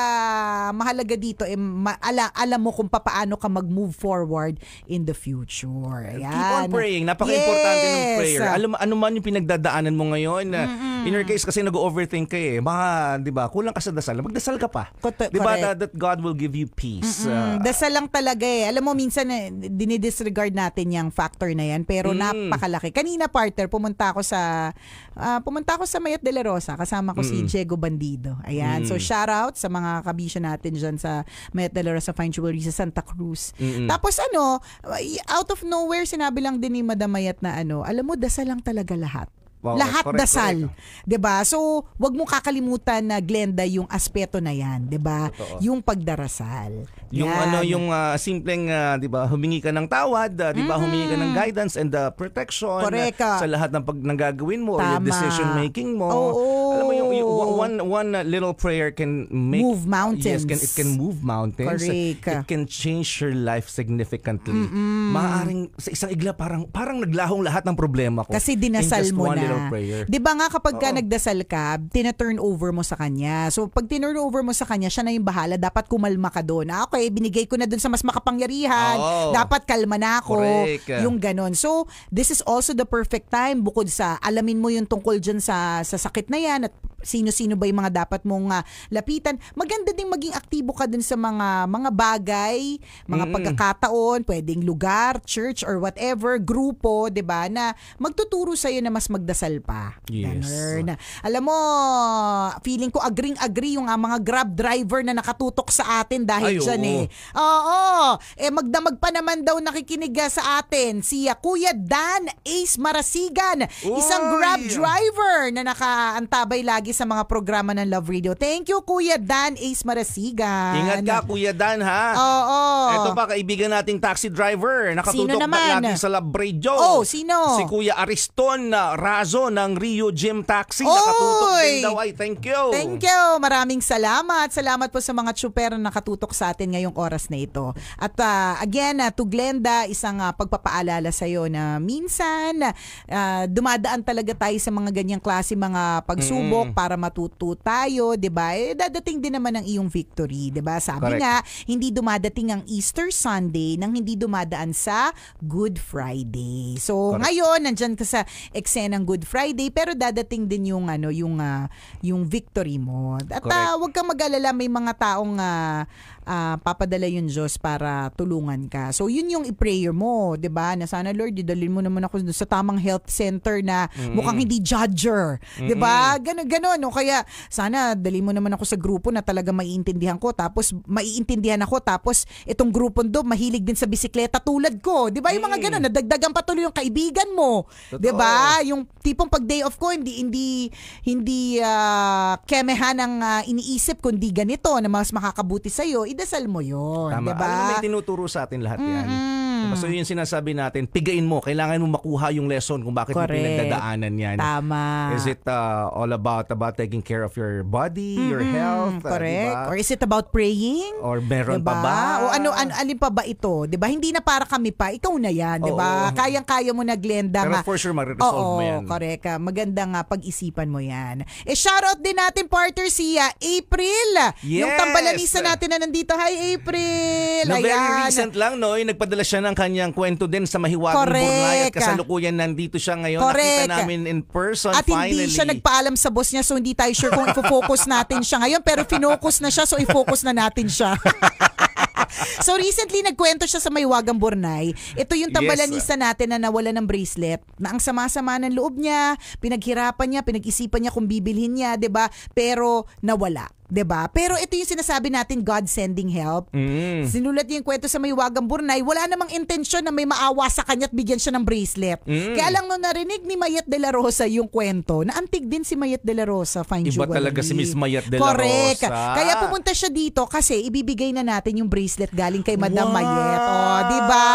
mahalaga dito eh, ma- ala, alam mo kung paano ka mag-move forward in the future. Ayan. Keep on praying. Napaka-importante yes. ng prayer. Alam ano man yung pinagdadaanan mo ngayon, ah, Mm-mm. in your case kasi nag-overthink ka eh. Baka, 'di ba, kulang ka sa dasal. Magdasal ka pa. Di ba that, that God will give you peace? Uh, Dasal lang talaga eh. Alam mo, minsan eh, dinidisregard natin yung factor na yan, pero Mm. napakalaki. Kanina, partner, pumunta ako sa ah, pumunta ako sa Mayat de la Rosa. Kasama ko si Diego Bandido. Ayan. Mm. So, shout out sa mga kabisyo natin dyan sa Mayat de la Rosa Fine Jewelry sa Santa Cruz. Mm-mm. Tapos ano, out of nowhere, sinabi lang din ni Madam Mayat na ano, alam mo, dasal lang talaga lahat. Wow, Lahat correct, dasal, ah. 'di ba? So, 'wag mo kakalimutan na Glenda yung aspeto na 'yan, 'di ba? Yung pagdarasal. Yung yan. ano, yung uh, simpleng uh, ah, 'di ba, humingi ka ng tawad, uh, 'di ba, mm. Mm-hmm. humingi ka ng guidance and uh, protection correct. uh, sa lahat ng pag nanggagawin mo Tama. or yung decision making mo. Oo. Alam mo yung, yung one one little prayer can make move mountains. Yes, can, it can move mountains. Correct. It can change your life significantly. Mm-mm. Maaaring sa isang igla parang parang naglahong lahat ng problema ko. Kasi dinasal mo na. Hello prayer. 'Di ba nga kapag ka nagdasal ka, tina-turn over mo sa kanya. So pag tina-turn over mo sa kanya, siya na yung bahala. Dapat kumalma ka doon. Ah, okay, binigay ko na doon sa mas makapangyarihan. Oo. Dapat kalma na ako. Correct. Yung ganon. So this is also the perfect time bukod sa alamin mo yung tungkol dyan sa sa sakit na yan at sino-sino ba yung mga dapat mong ah, lapitan. Maganda ding maging aktibo ka din sa mga mga bagay, mga Mm-mm. pagkakataon, pwedeng lugar, church or whatever, grupo, 'di ba, na magtuturo sa iyo na mas magdasal kasal pa. Yes. Ganun. Alam mo, feeling ko agreeing-agree yung ah, mga Grab driver na nakatutok sa atin dahil Ay, dyan oo. eh. Oo. Eh magdamag pa naman daw nakikinig ah, sa atin si ah, Kuya Dan Ace Marasigan, Oy. isang Grab driver na nakaantabay lagi sa mga programa ng Love Radio. Thank you Kuya Dan Ace Marasigan. Ingat ka Kuya Dan ha. Oo. Ito pa kaibigan nating taxi driver, nakatutok na lagi sa Love Radio. Oh, sino? Si Kuya Ariston Razo Alonzo ng Rio Gym Taxi. Nakatutok Oy! din daw ay thank you. Thank you. Maraming salamat. Salamat po sa mga tsuper na nakatutok sa atin ngayong oras na ito. At uh, again, uh, to Glenda, isang uh, pagpapaalala sa iyo na minsan uh, dumadaan talaga tayo sa mga ganyang klase mga pagsubok mm. para matuto tayo, 'di ba? Eh, dadating din naman ang iyong victory, 'di ba? Sabi Correct. nga, hindi dumadating ang Easter Sunday nang hindi dumadaan sa Good Friday. So Correct. ngayon, nandiyan ka sa eksenang Good Good Friday pero dadating din yung ano yung uh, yung victory mo. At uh, ah, wag kang mag-alala may mga taong uh, uh, papadala yung Diyos para tulungan ka. So yun yung i-prayer mo, 'di ba? Na sana Lord, didalhin mo naman ako sa tamang health center na mm-hmm. mukhang hindi judger, 'di ba? Ganun ganun no kaya sana dali mo naman ako sa grupo na talaga maiintindihan ko tapos maiintindihan ako tapos itong grupo do mahilig din sa bisikleta tulad ko, 'di ba? Yung mga mm. ganun, nadagdagan pa tuloy yung kaibigan mo, 'di ba? Yung tipong pag day off ko hindi hindi hindi uh, kemehan ang uh, iniisip kundi ganito na mas makakabuti sa iyo idasal mo yun. Tama. Diba? may tinuturo sa atin lahat yan. Mm-hmm. Diba? So yung sinasabi natin, pigain mo. Kailangan mo makuha yung lesson kung bakit Correct. mo pinagdadaanan yan. Tama. Is it uh, all about about taking care of your body, mm-hmm. your health? Uh, correct. Uh, diba? Or is it about praying? Or meron diba? pa ba? O ano, ano, alin pa ba ito? Diba? Hindi na para kami pa. Ikaw na yan. Diba? Kayang-kaya mo na, Glenda. Pero nga. for sure, mariresolve Oo, mo yan. Correct. Maganda nga pag-isipan mo yan. E shoutout din natin, partner, si April. Yes. Yung tambalanisa eh. natin na nandito dito. Hi, April! Na Ayan. very recent lang, no? Yung eh, nagpadala siya ng kanyang kwento din sa Mahiwagang Correct. Burnay at kasalukuyan nandito siya ngayon. Correct. Nakita namin in person, At finally. hindi siya nagpaalam sa boss niya so hindi tayo sure kung ifo-focus natin siya ngayon. Pero finocus na siya so i-focus na natin siya. so recently nagkwento siya sa Maywagang Bornay. Ito yung tambalanisa yes. Ah. natin na nawala ng bracelet. Na ang sama-sama ng loob niya, pinaghirapan niya, pinag-isipan niya kung bibilhin niya, 'di ba? Pero nawala. 'di ba? Pero ito yung sinasabi natin God sending help. Mm. Sinulat niya yung kwento sa may wagang Burnay, wala namang intensyon na may maawa sa kanya at bigyan siya ng bracelet. Mm. Kaya lang nung narinig ni Mayet de la Rosa yung kwento, naantig din si Mayet de la Rosa fine Iba jewelry. talaga si Miss Mayet de Correct. la Rosa. Kaya pumunta siya dito kasi ibibigay na natin yung bracelet galing kay Madam wow. Mayet. Oh, 'di ba?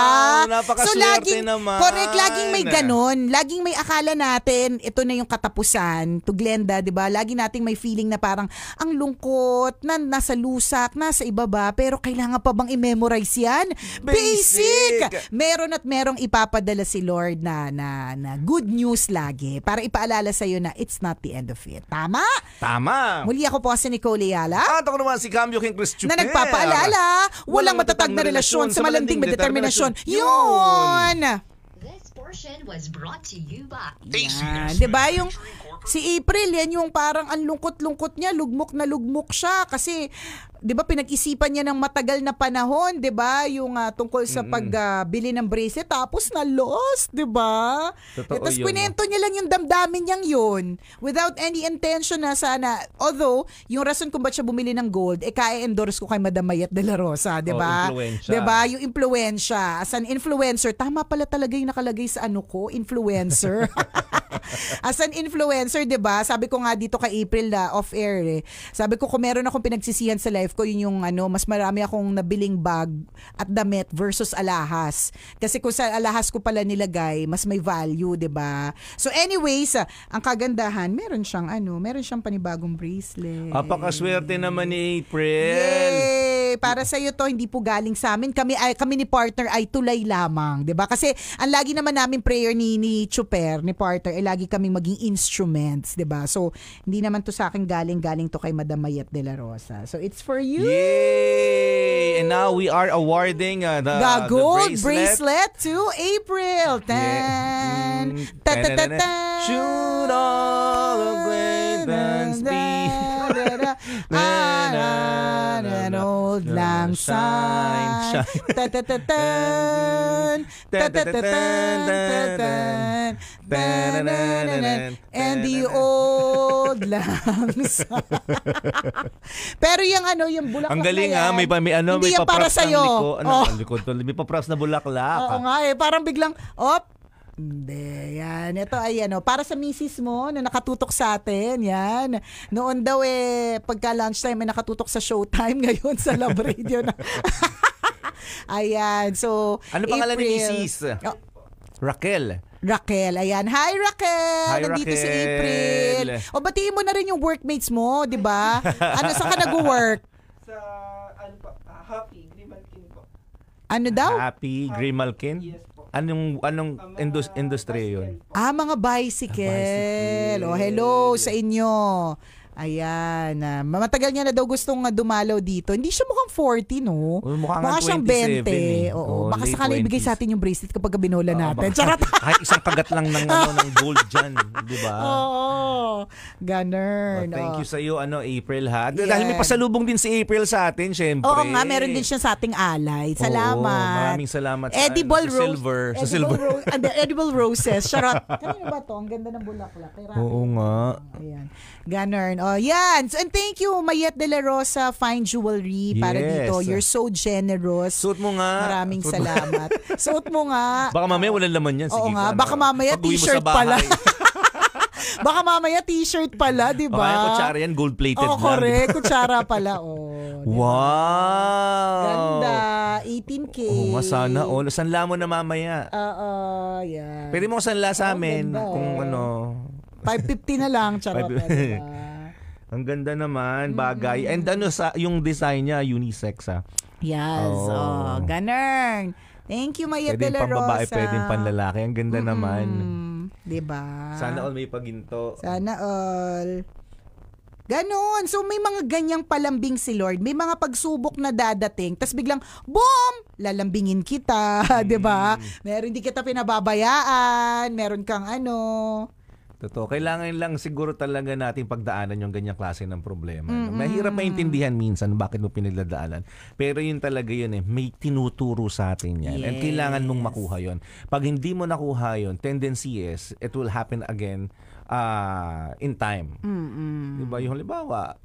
So laging naman. Correct, laging may ganun. Laging may akala natin ito na yung katapusan to Glenda, 'di ba? Lagi nating may feeling na parang ang lungkot likot, na, nasa lusak, nasa ibaba, pero kailangan pa bang i-memorize yan? Basic! Basic! Meron at merong ipapadala si Lord na, na, na good news lagi para ipaalala sa'yo na it's not the end of it. Tama? Tama! Muli ako po si Nicole Ayala. At ako naman si Cambio King Chris Chupin. Na nagpapaalala, walang, walang matatag na relasyon sa malanding, malanding determinasyon. Yun! Yun! portion was brought to you by... Yan. Diba yung si April, yan yung parang ang lungkot-lungkot niya, lugmok na lugmok siya kasi 'di ba pinag-isipan niya ng matagal na panahon, 'di ba, yung uh, tungkol sa mm-hmm. pagbili uh, ng bracelet tapos na loss, 'di ba? Tapos kwento niya lang yung damdamin niyang 'yun without any intention na sana. Although, yung reason kung bakit siya bumili ng gold, eh kaya endorse ko kay Madam Mayat de la Rosa, 'di oh, ba? 'Di ba? Yung impluwensya. As an influencer, tama pala talaga yung nakalagay ano ko, influencer. As an influencer, 'di ba? Sabi ko nga dito kay April na off air eh. Sabi ko kung meron akong pinagsisihan sa life ko, yun yung ano, mas marami akong nabiling bag at damit versus alahas. Kasi kung sa alahas ko pala nilagay, mas may value, 'di ba? So anyways, ang kagandahan, meron siyang ano, meron siyang panibagong bracelet. Apakaswerte naman ni April. Yay! Para sa iyo to, hindi po galing sa amin. Kami ay kami ni partner ay tulay lamang, 'di ba? Kasi ang lagi naman namin prayer ni ni Chuper, ni partner, lagi kaming maging instruments, 'di ba? So hindi naman to sa akin galing, galing to kay Madam Mayet de la Rosa. So it's for you. Yay! And now we are awarding uh, the, the gold the bracelet. bracelet to April. Tan. Yeah. Mm. Ta ta ta ta. Should all acquaintance be na, ah, an old lang syne. And the old lamb Pero yung ano, yung bulaklak Ang galing ha, ah. may, may ano, may papras para sa'yo. Ano, oh. likod, may papras na bulaklak. Oo ah. nga eh, parang biglang, op, hindi, yan. Ito ay ano, oh, para sa misis mo na nakatutok sa atin, yan. Noon daw eh, pagka lunchtime ay nakatutok sa showtime, ngayon sa Love Radio na. Ayan, so Ano pangalan ni misis? Oh, Raquel. Raquel. Ayan. Hi, Raquel! Hi, Nandito Raquel. si April. O, batiin mo na rin yung workmates mo, di ba? ano, saan ka nag-work? Sa, ano pa, uh, Happy Grimalkin po. Ano daw? Happy Grimalkin? Yes. Anong anong indus- industry 'yon? Ah, mga bicycle. Ah, bicycle. Oh, hello sa inyo. Ayan. Uh, matagal niya na daw gustong ah, dumalo dito. Hindi siya mukhang 40, no? Mukhang Mukha siyang 20. Eh. Oo, oh, baka sakali ibigay sa atin yung bracelet kapag binola uh, natin. Charot! kahit isang kagat lang ng, ano, ng gold dyan. Di ba? Oo. Oh, Ganun. Well, thank oh. you sa iyo, ano, April, ha? Yeah. Dahil may pasalubong din si April sa atin, syempre. Oo nga, meron din siya sa ating alay. Salamat. Oo, maraming salamat edible sa, ano, sa silver. Edible sa silver. Ro- and ah, the edible roses. Charot. Kanino ba to? Ang ganda ng bulaklak. Kay Oo nga. Ayan. Ganun. Oh, yan. And thank you, Mayet de la Rosa Fine Jewelry yes. para dito. You're so generous. Suot mo nga. Maraming Suot salamat. Suot mo nga. Baka mamaya walang laman yan. Oo Sige, nga. Ano, baka mamaya t-shirt pala. Baka mamaya t-shirt pala, di ba? Baka kutsara yan, gold-plated oh, lang. correct. Diba? kutsara pala, oh. Diba? Wow! Ganda. 18K. oh, masana Oh. Sanla mo na mamaya. Oo, yeah. uh, yan. Pwede mo sanla sa amin ganda, kung eh. ano. 550 na lang, charot. diba? Ang ganda naman, bagay. Mm-hmm. And ano sa yung design niya unisex ah. Yes. Oh, oh ganern. Thank you Maya pwede De La Rosa. Pwedeng pambabae, pwedeng panlalaki. Ang ganda mm-hmm. naman. 'Di ba? Sana all may paginto. Sana all. Ganon. So may mga ganyang palambing si Lord. May mga pagsubok na dadating. Tapos biglang, boom! Lalambingin kita. Diba? Mm. ba? Diba? Meron hindi kita pinababayaan. Meron kang ano. Totoo. Kailangan lang siguro talaga natin pagdaanan yung ganyang klase ng problema. Mm-hmm. Mahirap maintindihan minsan bakit mo pinagdadaanan. Pero yun talaga yun eh. May tinuturo sa atin yan. Yes. And kailangan mong makuha yun. Pag hindi mo nakuha yun, tendency is it will happen again uh, in time. Mm-hmm. Diba? Yung halimbawa,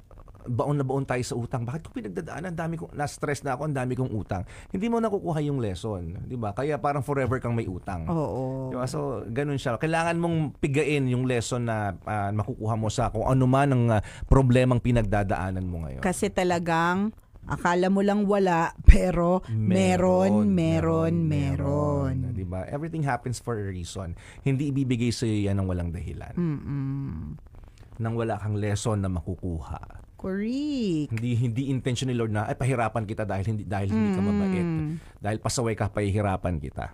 baon na baon tayo sa utang. Bakit ko pinagdadaanan? Ang dami kong na-stress na ako, ang dami kong utang. Hindi mo nakukuha yung lesson, 'di ba? Kaya parang forever kang may utang. Oo. Diba? So, ganun siya. Kailangan mong pigain yung lesson na uh, makukuha mo sa kung ano man ang uh, problemang pinagdadaanan mo ngayon. Kasi talagang Akala mo lang wala, pero meron, meron, meron. meron. 'Di ba? Everything happens for a reason. Hindi ibibigay sa iyo 'yan ng walang dahilan. mm Nang wala kang lesson na makukuha. Correct. Hindi hindi intention ni Lord na ay pahirapan kita dahil hindi dahil hindi ka mabait. Hmm. Dahil pasaway ka pahirapan kita.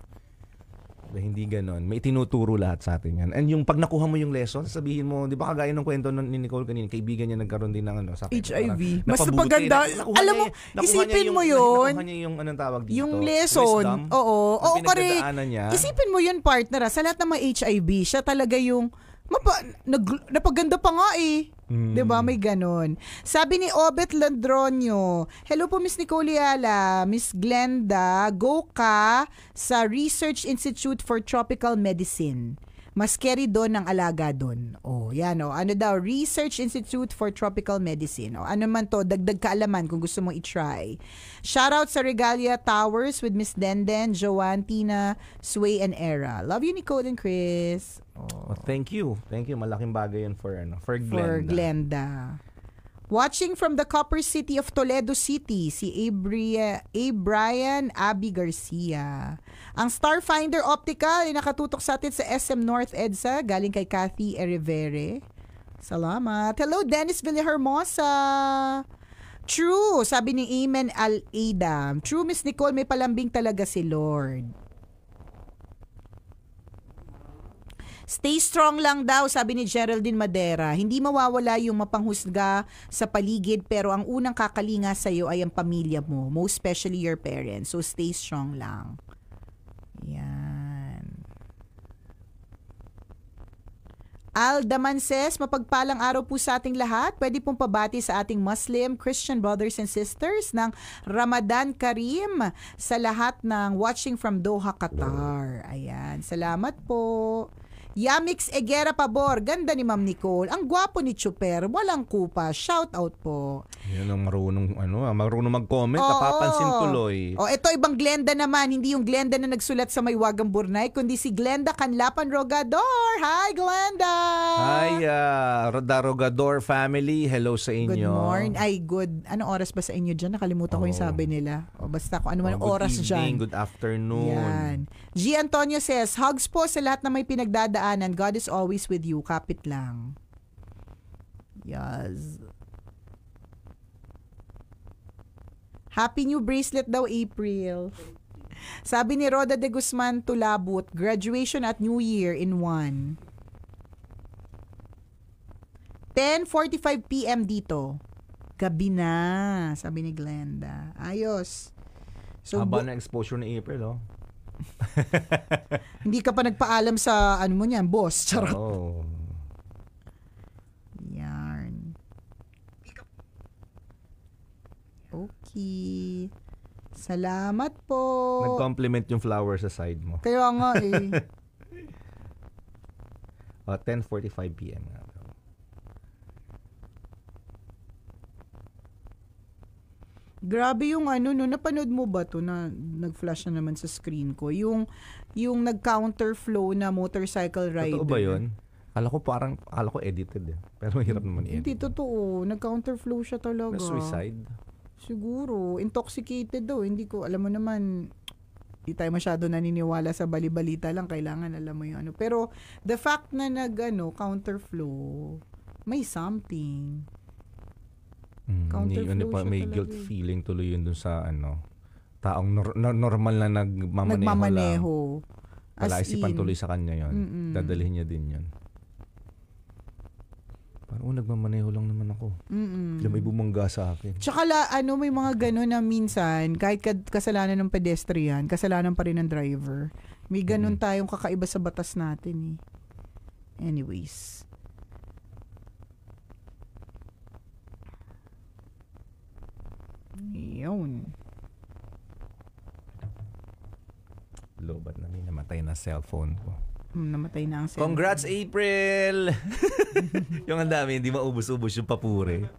Dahil hindi ganoon. May tinuturo lahat sa atin 'yan. And yung pag nakuha mo yung lesson, sabihin mo, 'di ba kagaya ng kwento ni Nicole kanina, kaibigan niya nagkaroon din ng ano, sakit. HIV. Parang, Mas paganda. Alam mo, niya, isipin yung, mo yun. Nakuha niya yung anong tawag dito. Yung lesson. Wisdom, oo. Oo, correct. Niya. Isipin mo 'yun, partner. Ah, sa lahat ng mga HIV, siya talaga yung Mapa, nag, napaganda pa nga eh. Mm. 'Di ba? May ganun. Sabi ni Obet Landronio, "Hello po Miss Nicoliala, Miss Glenda, go ka sa Research Institute for Tropical Medicine." Mas carry doon ng alaga doon. O, oh, yan o. Oh. Ano daw, Research Institute for Tropical Medicine. O, oh, ano man to, dagdag kaalaman kung gusto mong i-try. Shoutout sa Regalia Towers with Miss Denden, Joanne, Tina, Sway, and Era. Love you, Nicole and Chris. Oh. Thank you. Thank you. Malaking bagay yun for, ano, for Glenda. For Glenda. Watching from the Copper City of Toledo City, si Abria, A. Brian Abby Garcia. Ang Starfinder Optical ay nakatutok sa atin sa SM North EDSA, galing kay Kathy Erevere. Salamat. Hello, Dennis Villahermosa. True, sabi ni Amen Al-Adam. True, Miss Nicole, may palambing talaga si Lord. Stay strong lang daw, sabi ni Geraldine Madera. Hindi mawawala yung mapanghusga sa paligid pero ang unang kakalinga sa iyo ay ang pamilya mo, most especially your parents. So stay strong lang. Yan. Alda Manses, mapagpalang araw po sa ating lahat. Pwede pong pabati sa ating Muslim, Christian brothers and sisters ng Ramadan Karim sa lahat ng watching from Doha, Qatar. Ayan, salamat po. Yamix Egera Pabor, ganda ni Ma'am Nicole. Ang gwapo ni Chuper, walang kupa. Shout out po. Yan ang marunong, ano, ah, marunong mag-comment, Oo. napapansin tuloy. O, oh, ito ibang Glenda naman, hindi yung Glenda na nagsulat sa may Wagang Burnay, kundi si Glenda Canlapan Rogador. Hi, Glenda! Hi, uh, ah, Darogador family. Hello sa inyo. Good morning. Ay, good. Ano oras ba sa inyo dyan? Nakalimutan oh. ko yung oh. sabi nila. O, basta kung ano man oh, oras evening, dyan. Good afternoon. Yan. G. Antonio says, Hugs po sa lahat na may pinagdadaanan. God is always with you. Kapit lang. Yes. Happy new bracelet daw, April. Sabi ni Roda de Guzman Tulabut, graduation at New Year in one. 10.45 p.m. dito. Gabi na, sabi ni Glenda. Ayos. So, Haba na exposure ni April, oh. Hindi ka pa nagpaalam sa ano mo niyan, boss. Charot. Oh. Yarn. Okay. Salamat po. Nag-compliment yung flower sa side mo. Kayo nga eh. oh, 10.45 p.m. nga. Grabe yung ano no, napanood mo ba to na nag-flash na naman sa screen ko? Yung yung nag-counterflow na motorcycle rider. Totoo ba 'yun? Akala ko parang akala ko edited eh. Pero hirap naman i-edit. Hindi totoo, nag-counterflow siya talaga. Na suicide. Siguro, intoxicated daw. Hindi ko, alam mo naman, hindi tayo masyado naniniwala sa balibalita lang. Kailangan alam mo yung ano. Pero, the fact na nag, ano, counterflow, may something. Mm, counterflow ano pa, may talaga. guilt eh. feeling tuloy yun dun sa, ano, taong nor- normal na nagmamaneho, nagmamaneho. lang. Nagmamaneho. Palaisipan tuloy sa kanya yon Dadalhin niya din yon parang oh, nagmamaneho lang naman ako. Mm-mm. May bumangga sa akin. Tsaka la, ano, may mga gano'n na minsan, kahit kasalanan ng pedestrian, kasalanan pa rin ng driver. May ganun mm tayong kakaiba sa batas natin eh. Anyways. Yun. Lobat na may namatay na cellphone ko. Mm, namatay na ang cellphone. Congrats, April! yung ang dami, hindi maubos-ubos yung papure.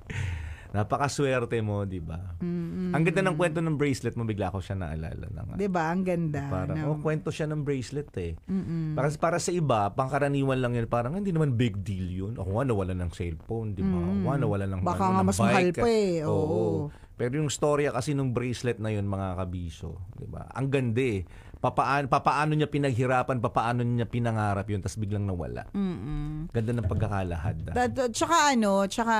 Napakaswerte mo, di ba? Mm-hmm. Ang ganda ng kwento ng bracelet mo, bigla ko siya naalala na nga. Di ba? Ang ganda. Parang, no. oh, kwento siya ng bracelet eh. Mm-hmm. Para, para sa iba, pangkaraniwan lang yun. Parang hindi naman big deal yun. Ako nga, nawala ng cellphone, di ba? Mm-hmm. Ako mm. nawala ng Baka ano, nga mas bike. mahal pa eh. Oo. Oo. Pero yung storya kasi ng bracelet na yun, mga kabiso, di ba? Ang ganda eh papaano, papaano niya pinaghirapan, papaano niya pinangarap yun, tapos biglang nawala. Mm-mm. Ganda ng pagkakalahad. Ah. That, uh, tsaka ano, tsaka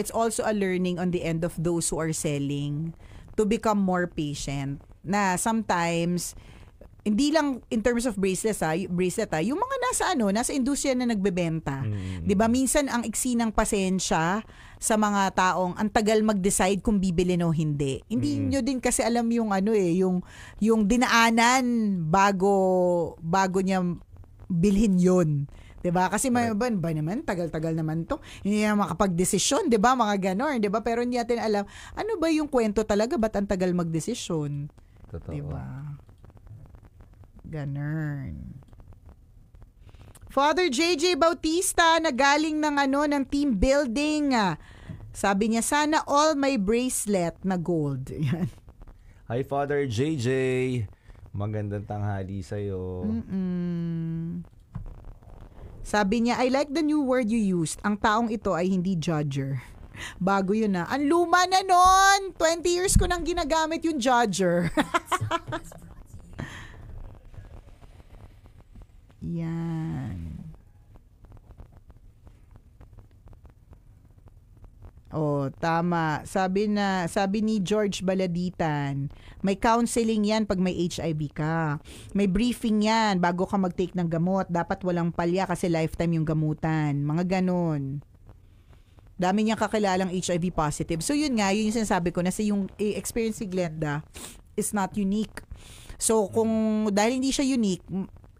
it's also a learning on the end of those who are selling to become more patient. Na sometimes, hindi lang in terms of bracelets ha, ah, bracelet ha, ah, yung mga nasa ano, nasa industriya na nagbebenta. Mm. 'Di ba? Minsan ang iksi ng pasensya sa mga taong ang tagal mag-decide kung bibilin o hindi. Hindi mm. nyo din kasi alam yung ano eh, yung yung dinaanan bago bago niya bilhin 'yon. 'di ba? Kasi may right. ba, ba naman tagal-tagal naman 'to. Hindi na makapagdesisyon, 'di ba? Mga ganon, 'di ba? Pero hindi natin alam ano ba yung kwento talaga ba't ang tagal magdesisyon. Totoo. 'Di ba? Ganern. Father JJ Bautista na galing ng ano ng team building. Sabi niya sana all my bracelet na gold. Yan. Hi Father JJ. Magandang tanghali sa iyo. Sabi niya, I like the new word you used. Ang taong ito ay hindi judger. Bago yun na. Ah. Ang luma na nun! 20 years ko nang ginagamit yung judger. Yan. Oh, tama. Sabi na sabi ni George Baladitan, may counseling 'yan pag may HIV ka. May briefing 'yan bago ka mag-take ng gamot. Dapat walang palya kasi lifetime yung gamutan. Mga ganon. Dami niyang kakilalang HIV positive. So yun nga, yun yung sinasabi ko na sa yung eh, experience ni Glenda is not unique. So kung dahil hindi siya unique,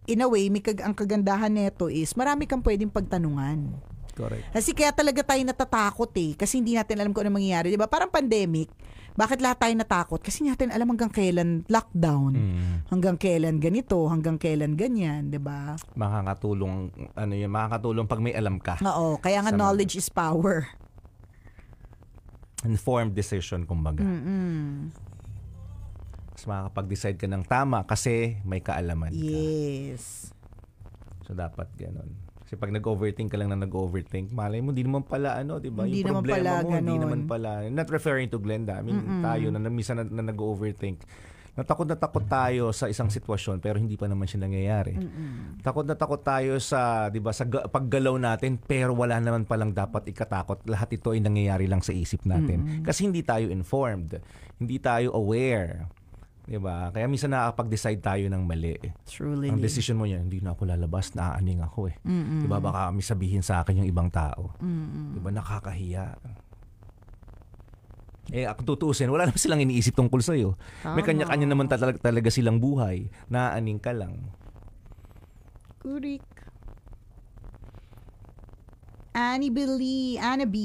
in a way, may kag- ang kagandahan nito is marami kang pwedeng pagtanungan. Correct. Kasi kaya talaga tayo natatakot eh. Kasi hindi natin alam kung ano mangyayari. Diba? Parang pandemic, bakit lahat tayo natakot? Kasi hindi natin alam hanggang kailan lockdown, mm. hanggang kailan ganito, hanggang kailan ganyan, di ba? Makakatulong, ano yun, makakatulong pag may alam ka. Oo, kaya nga knowledge mga... is power. Informed decision, kumbaga. mm Mas makakapag-decide ka ng tama kasi may kaalaman yes. ka. Yes. So, dapat ganun. Kasi pag nag-overthink ka lang na nag-overthink, malay mo, di naman pala ano, di ba? yung problema pala, mo, ganun. di naman pala. Not referring to Glenda. I mean, Mm-mm. tayo na namisa na, na nag-overthink. Natakot na takot tayo sa isang sitwasyon pero hindi pa naman siya nangyayari. Mm-mm. Takot na takot tayo sa 'di ba sa paggalaw natin pero wala naman palang dapat ikatakot. Lahat ito ay nangyayari lang sa isip natin Mm-mm. kasi hindi tayo informed, hindi tayo aware. 'Di ba? Kaya minsan nakakapag-decide tayo ng mali. Eh. Truly. Ang decision mo 'yan, hindi na ako lalabas, naaaning ako eh. Mm-mm. 'Di ba? Baka may sabihin sa akin yung ibang tao. Mm-mm. 'Di ba nakakahiya? Eh, ako tutuusin, wala naman silang iniisip tungkol sa'yo. Tama. May kanya-kanya naman talaga, talaga silang buhay. Naaaning ka lang. Kurik. Annie Billy, Anna B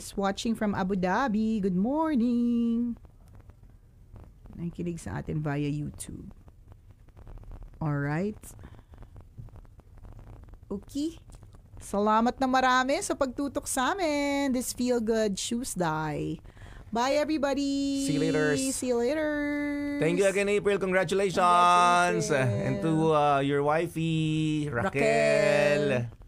is watching from Abu Dhabi. Good morning nakikinig sa atin via YouTube. Alright? Okay. Salamat na marami sa pagtutok sa amin. This Feel Good Tuesday. Bye everybody. See you later. See you later. Thank you again April. Congratulations. Congratulations. And to uh, your wifey Raquel. Raquel.